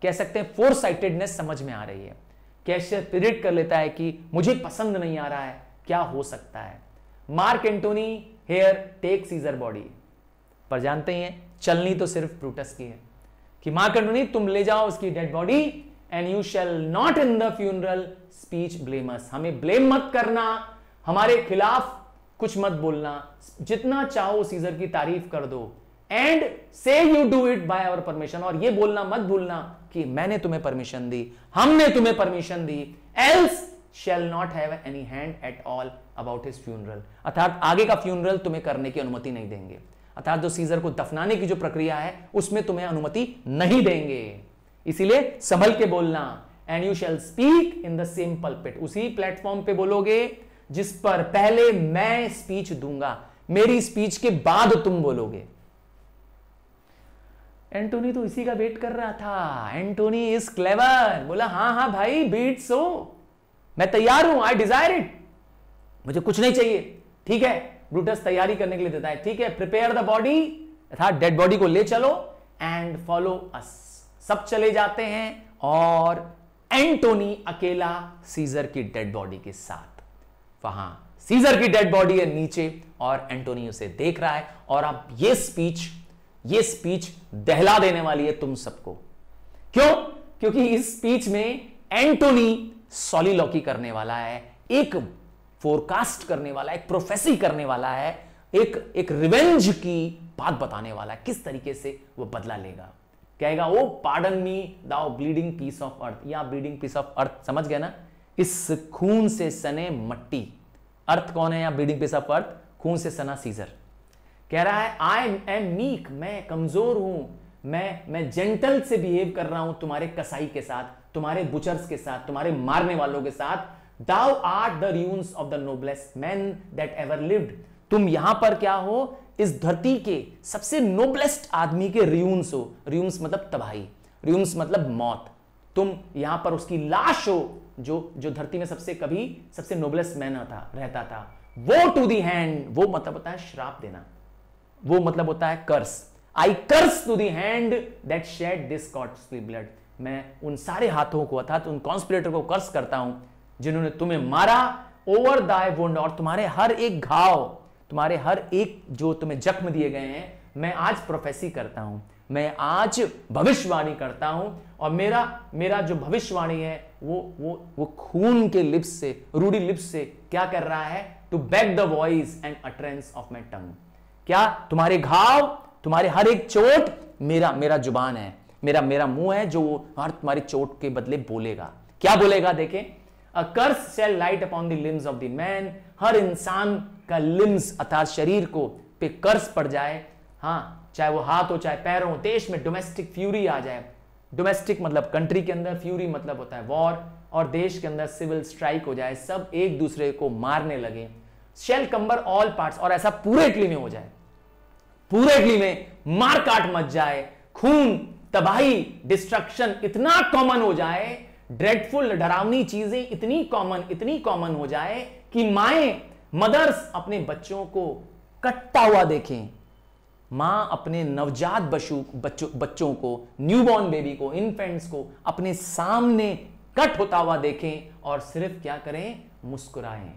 कह सकते हैं फोर साइटेडनेस समझ में आ रही है कैशियस प्रिडिक्ट कर लेता है कि मुझे पसंद नहीं आ रहा है क्या हो सकता है Mark Antony here take Caesar body पर जानते हैं चलनी तो सिर्फ प्रूटस की है कि मार्क एंटोनी तुम ले जाओ उसकी dead body and you shall not in the funeral speech blame us हमें ब्लेम मत करना हमारे खिलाफ कुछ मत बोलना जितना चाहो सीजर की तारीफ कर दो and say you do it by our permission और ये बोलना मत भूलना कि मैंने तुम्हें परमिशन दी हमने तुम्हें परमिशन दी else shall not have any hand at all about his funeral अर्थात आगे का फ्यूनरल तुम्हें करने की अनुमति नहीं देंगे अर्थात जो सीजर को दफनाने की जो प्रक्रिया है उसमें तुम्हें अनुमति नहीं देंगे इसीलिए संभल के बोलना and you shall speak in the same pulpit उसी प्लेटफॉर्म पे बोलोगे जिस पर पहले मैं स्पीच दूंगा मेरी स्पीच के बाद तुम बोलोगे एंटोनी तो इसी का वेट कर रहा था एंटोनी इज क्लेवर बोला हा हां भाई बीट सो मैं तैयार हूं आई डिजायर इट मुझे कुछ नहीं चाहिए ठीक है ब्रूटस तैयारी करने के लिए देता है ठीक है प्रिपेयर द बॉडी अर्थात डेड बॉडी को ले चलो एंड फॉलो अस सब चले जाते हैं और एंटोनी अकेला सीजर की डेड बॉडी के साथ वहां सीजर की डेड बॉडी है नीचे और एंटोनी उसे देख रहा है और अब ये स्पीच ये स्पीच दहला देने वाली है तुम सबको क्यों क्योंकि इस स्पीच में एंटोनी सॉलीलॉकी करने वाला है एक फोरकास्ट करने वाला है एक प्रोफेसी करने वाला है एक एक रिवेंज की बात बताने वाला है किस तरीके से वो बदला लेगा कहेगा ओ पार्डन मी दाओ ब्लीडिंग पीस ऑफ अर्थ या ब्लीडिंग पीस ऑफ अर्थ समझ गया ना इस खून से सने मट्टी अर्थ कौन है या ब्लीडिंग पेस ऑफ अर्थ खून से सना सीजर कह रहा है आई एम मीक मैं कमजोर हूं मैं मैं जेंटल से बिहेव कर रहा हूं तुम्हारे कसाई के साथ तुम्हारे बुचर्स के साथ तुम्हारे मारने वालों के साथ thou are the ruins of the noblest man that ever lived तुम यहां पर क्या हो इस धरती के सबसे नोबलेस्ट आदमी के रियूम्स हो रियूम्स मतलब तबाही रियूम्स मतलब मौत तुम यहां पर उसकी लाश हो जो जो धरती में सबसे कभी सबसे नोबलेस मैन था रहता था वो टू दी हैंड वो मतलब होता है श्राप देना वो मतलब होता है curse I curse to the hand that shed this costly blood मैं उन सारे हाथों को अर्थात उन कॉन्स्पिरेटर को कर्स करता हूं जिन्होंने तुम्हें मारा ओवर दाय वोंड और तुम्हारे हर एक घाव तुम्हारे हर एक जो तुम्हें जख्म दिए गए हैं मैं आज प्रोफेसी करता हूं मैं आज भविष्यवाणी करता हूं और मेरा मेरा जो भविष्यवाणी है वो वो वो खून के लिप्स से रूढ़ी लिप्स से क्या कर रहा है to beg the voice and utterance of my tongue क्या तुम्हारे घाव तुम्हारे हर एक चोट मेरा मेरा जुबान है मेरा मेरा मुंह है जो हर तुम्हारी चोट के बदले बोलेगा क्या बोलेगा देखें a curse shall light upon the limbs of the man हर इंसान का लिम्स अर्थात शरीर को पे कर्स पड़ जाए हाँ चाहे वो हाथ हो चाहे पैर हो देश में डोमेस्टिक फ्यूरी आ जाए डोमेस्टिक मतलब कंट्री के अंदर फ्यूरी मतलब होता है वॉर और देश के अंदर सिविल स्ट्राइक हो जाए सब एक दूसरे को मारने लगे शेल कंबर ऑल पार्ट्स और ऐसा पूरे इटली में हो जाए पूरे इटली में मार काट मच जाए खून तबाही डिस्ट्रक्शन इतना कॉमन हो जाए ड्रेडफुल डरावनी चीजें इतनी कॉमन इतनी कॉमन हो जाए कि माए मदर्स अपने बच्चों को कट्टा हुआ देखें मां अपने नवजात बशु बच्चों बच्चों को न्यूबॉर्न बेबी को इन्फेंट्स को अपने सामने कट होता हुआ देखें और सिर्फ क्या करें मुस्कुराएं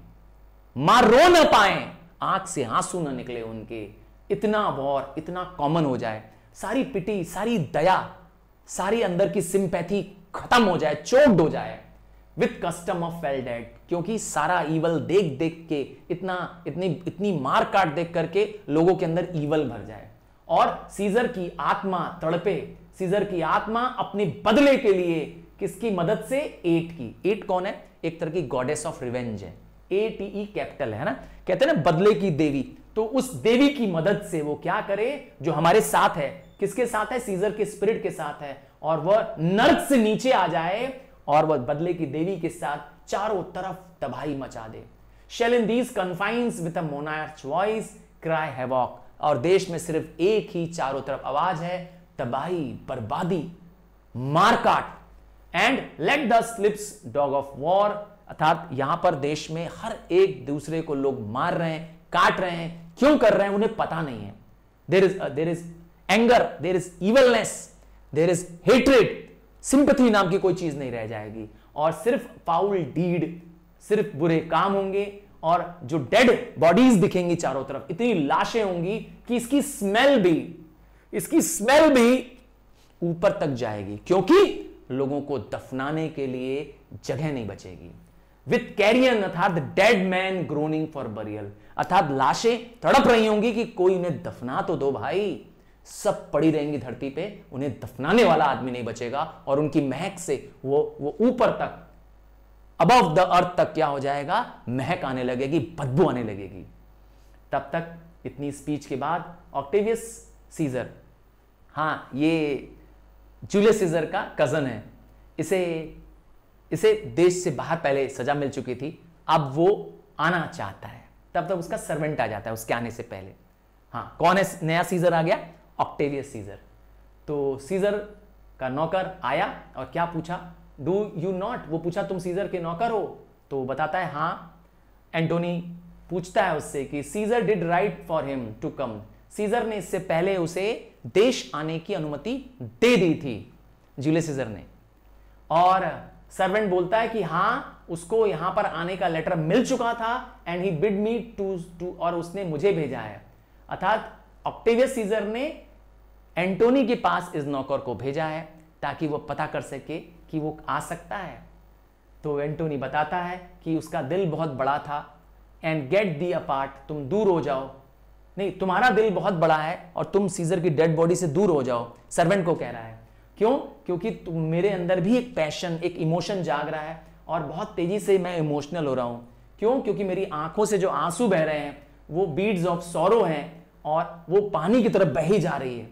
मां रो ना पाए आंख से आंसू ना निकले उनके इतना वॉर इतना कॉमन हो जाए सारी पिटी सारी दया सारी अंदर की सिंपैथी खत्म हो जाए चोक्ड हो जाए with custom of fell deed क्योंकि सारा ईवल देख देख के इतना इतनी इतनी मार काट देख करके लोगों के अंदर ईवल भर जाए और सीजर की आत्मा तड़पे सीजर की आत्मा अपने बदले के लिए किसकी मदद से एट की एट कौन है एक तरह की गॉडेस ऑफ रिवेंज है ए टी कैपिटल है ना कहते हैं ना बदले की देवी तो उस देवी की मदद से वो क्या करे जो हमारे साथ है किसके साथ है सीजर के स्पिरिट के साथ है और वह नर्क से नीचे आ जाए और वह बदले की देवी के साथ चारों तरफ तबाही मचा दे shall in these confines with voice cry havoc और देश में सिर्फ एक ही चारों तरफ आवाज है तबाही बर्बादी मारकाट and let the slips dog of war अर्थात यहां पर देश में हर एक दूसरे को लोग मार रहे हैं काट रहे हैं क्यों कर रहे हैं उन्हें पता नहीं है there is there is anger there is evilness there is hatred sympathy नाम की कोई चीज नहीं रह जाएगी और सिर्फ फाउल डीड सिर्फ बुरे काम होंगे और जो डेड बॉडीज दिखेंगी चारों तरफ इतनी लाशें होंगी कि इसकी स्मेल भी इसकी स्मेल भी ऊपर तक जाएगी क्योंकि लोगों को दफनाने के लिए जगह नहीं बचेगी विथ कैरियन अर्थात dead man groaning for burial अर्थात लाशें तड़प रही होंगी कि कोई इन्हें दफना तो दो भाई सब पड़ी रहेंगी धरती पे उन्हें दफनाने वाला आदमी नहीं बचेगा और उनकी महक से वो वो ऊपर तक अबव द अर्थ तक क्या हो जाएगा महक आने लगेगी बदबू आने लगेगी तब तक इतनी स्पीच के बाद ऑक्टेवियस सीजर हाँ ये जूलियस सीजर का कज़न है इसे इसे देश से बाहर पहले सजा मिल चुकी थी अब वो आना चाहता है तब तक उसका सर्वेंट आ जाता है उसके आने से पहले हाँ कौन है नया सीजर आ गया ऑक्टेवियस सीजर तो सीजर का नौकर आया और क्या पूछा डू यू नॉट वो पूछा तुम सीजर के नौकर हो तो बताता है हाँ एंटोनी पूछता है उससे कि Caesar did write for him to come Caesar ने इससे पहले उसे देश आने की अनुमति दे दी थी जूले सीजर ने और सर्वेंट बोलता है कि हाँ उसको यहां पर आने का लेटर मिल चुका था and he bid me to to और उसने मुझे भेजा है अर्थात ऑक्टेवियस सीजर ने एंटोनी के पास इस नौकर को भेजा है ताकि वो पता कर सके कि वो आ सकता है तो एंटोनी बताता है कि उसका दिल बहुत बड़ा था एंड गेट दी अपार्ट तुम दूर हो जाओ नहीं तुम्हारा दिल बहुत बड़ा है और तुम सीजर की डेड बॉडी से दूर हो जाओ सर्वेंट को कह रहा है क्यों क्योंकि तुम मेरे अंदर भी एक पैशन एक इमोशन जाग रहा है और बहुत तेजी से मैं इमोशनल हो रहा हूं क्यों क्योंकि मेरी आंखों से जो आंसू बह रहे हैं वो बीड्स ऑफ सौरो हैं और वो पानी की तरफ बही जा रही है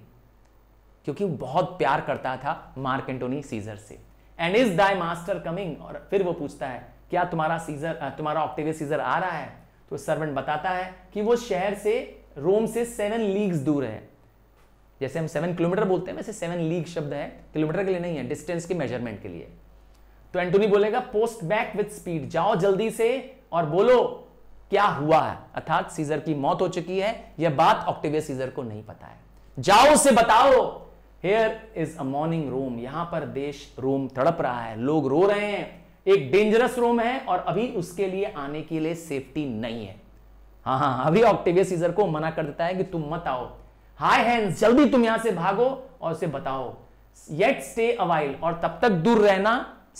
क्योंकि बहुत प्यार करता था मार्क एंटोनी सीजर से and is thy master coming और फिर वो पूछता है क्या तुम्हारा सीजर तुम्हारा ऑक्टेवियस सीजर आ रहा है तो सर्वेंट बताता है कि वो शहर से रोम से सेवन लीग्स दूर है जैसे हम सेवन किलोमीटर बोलते हैं वैसे सेवन लीग शब्द है किलोमीटर के लिए नहीं है डिस्टेंस के मेजरमेंट के लिए तो एंटोनी बोलेगा पोस्ट बैक विथ स्पीड जाओ जल्दी से और बोलो क्या हुआ है अर्थात सीजर की मौत हो चुकी है यह बात ऑक्टेवियस सीजर को नहीं पता है जाओ से बताओ here is a mourning Rome यहां पर देश रूम तड़प रहा है लोग रो रहे हैं एक डेंजरस रूम है और अभी उसके लिए आने के लिए सेफ्टी नहीं है हाँ, हाँ हाँ अभी ऑक्टेवियस सीजर को मना कर देता है कि तुम मत आओ हाय हैंड्स जल्दी तुम यहां से भागो और उसे बताओ येट स्टे अवाइल और तब तक दूर रहना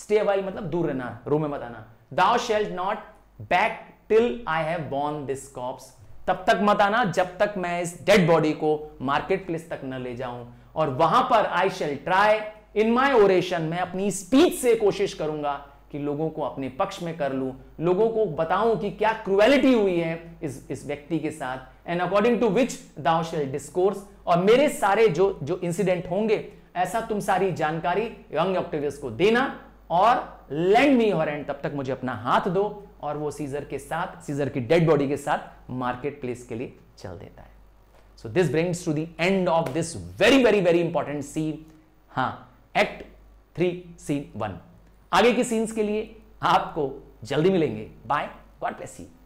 स्टे अवाइल मतलब दूर रहना रूम में बताना आना thou shall not back till I have borne this corpse तब तक मत आना जब तक मैं इस डेड बॉडी को मार्केट प्लेस तक न ले जाऊं और वहां पर I shall try in my oration मैं अपनी स्पीच से कोशिश करूंगा कि लोगों को अपने पक्ष में कर लूं लोगों को बताऊं कि क्या क्रुएलिटी हुई है इस इस व्यक्ति के साथ and according to which thou shall discourse और मेरे सारे जो जो इंसिडेंट होंगे ऐसा तुम सारी जानकारी यंग ऑक्टिविस्ट को देना और लैंड मी हॉर एंड तब तक मुझे अपना हाथ दो और वो सीजर के साथ सीजर की डेड बॉडी के साथ मार्केट प्लेस के लिए चल देता है so this brings to the end of this very very very important scene हां एक्ट थ्री सीन वन आगे की सीन्स के लिए आपको जल्दी मिलेंगे बाय गॉड ब्लेस यू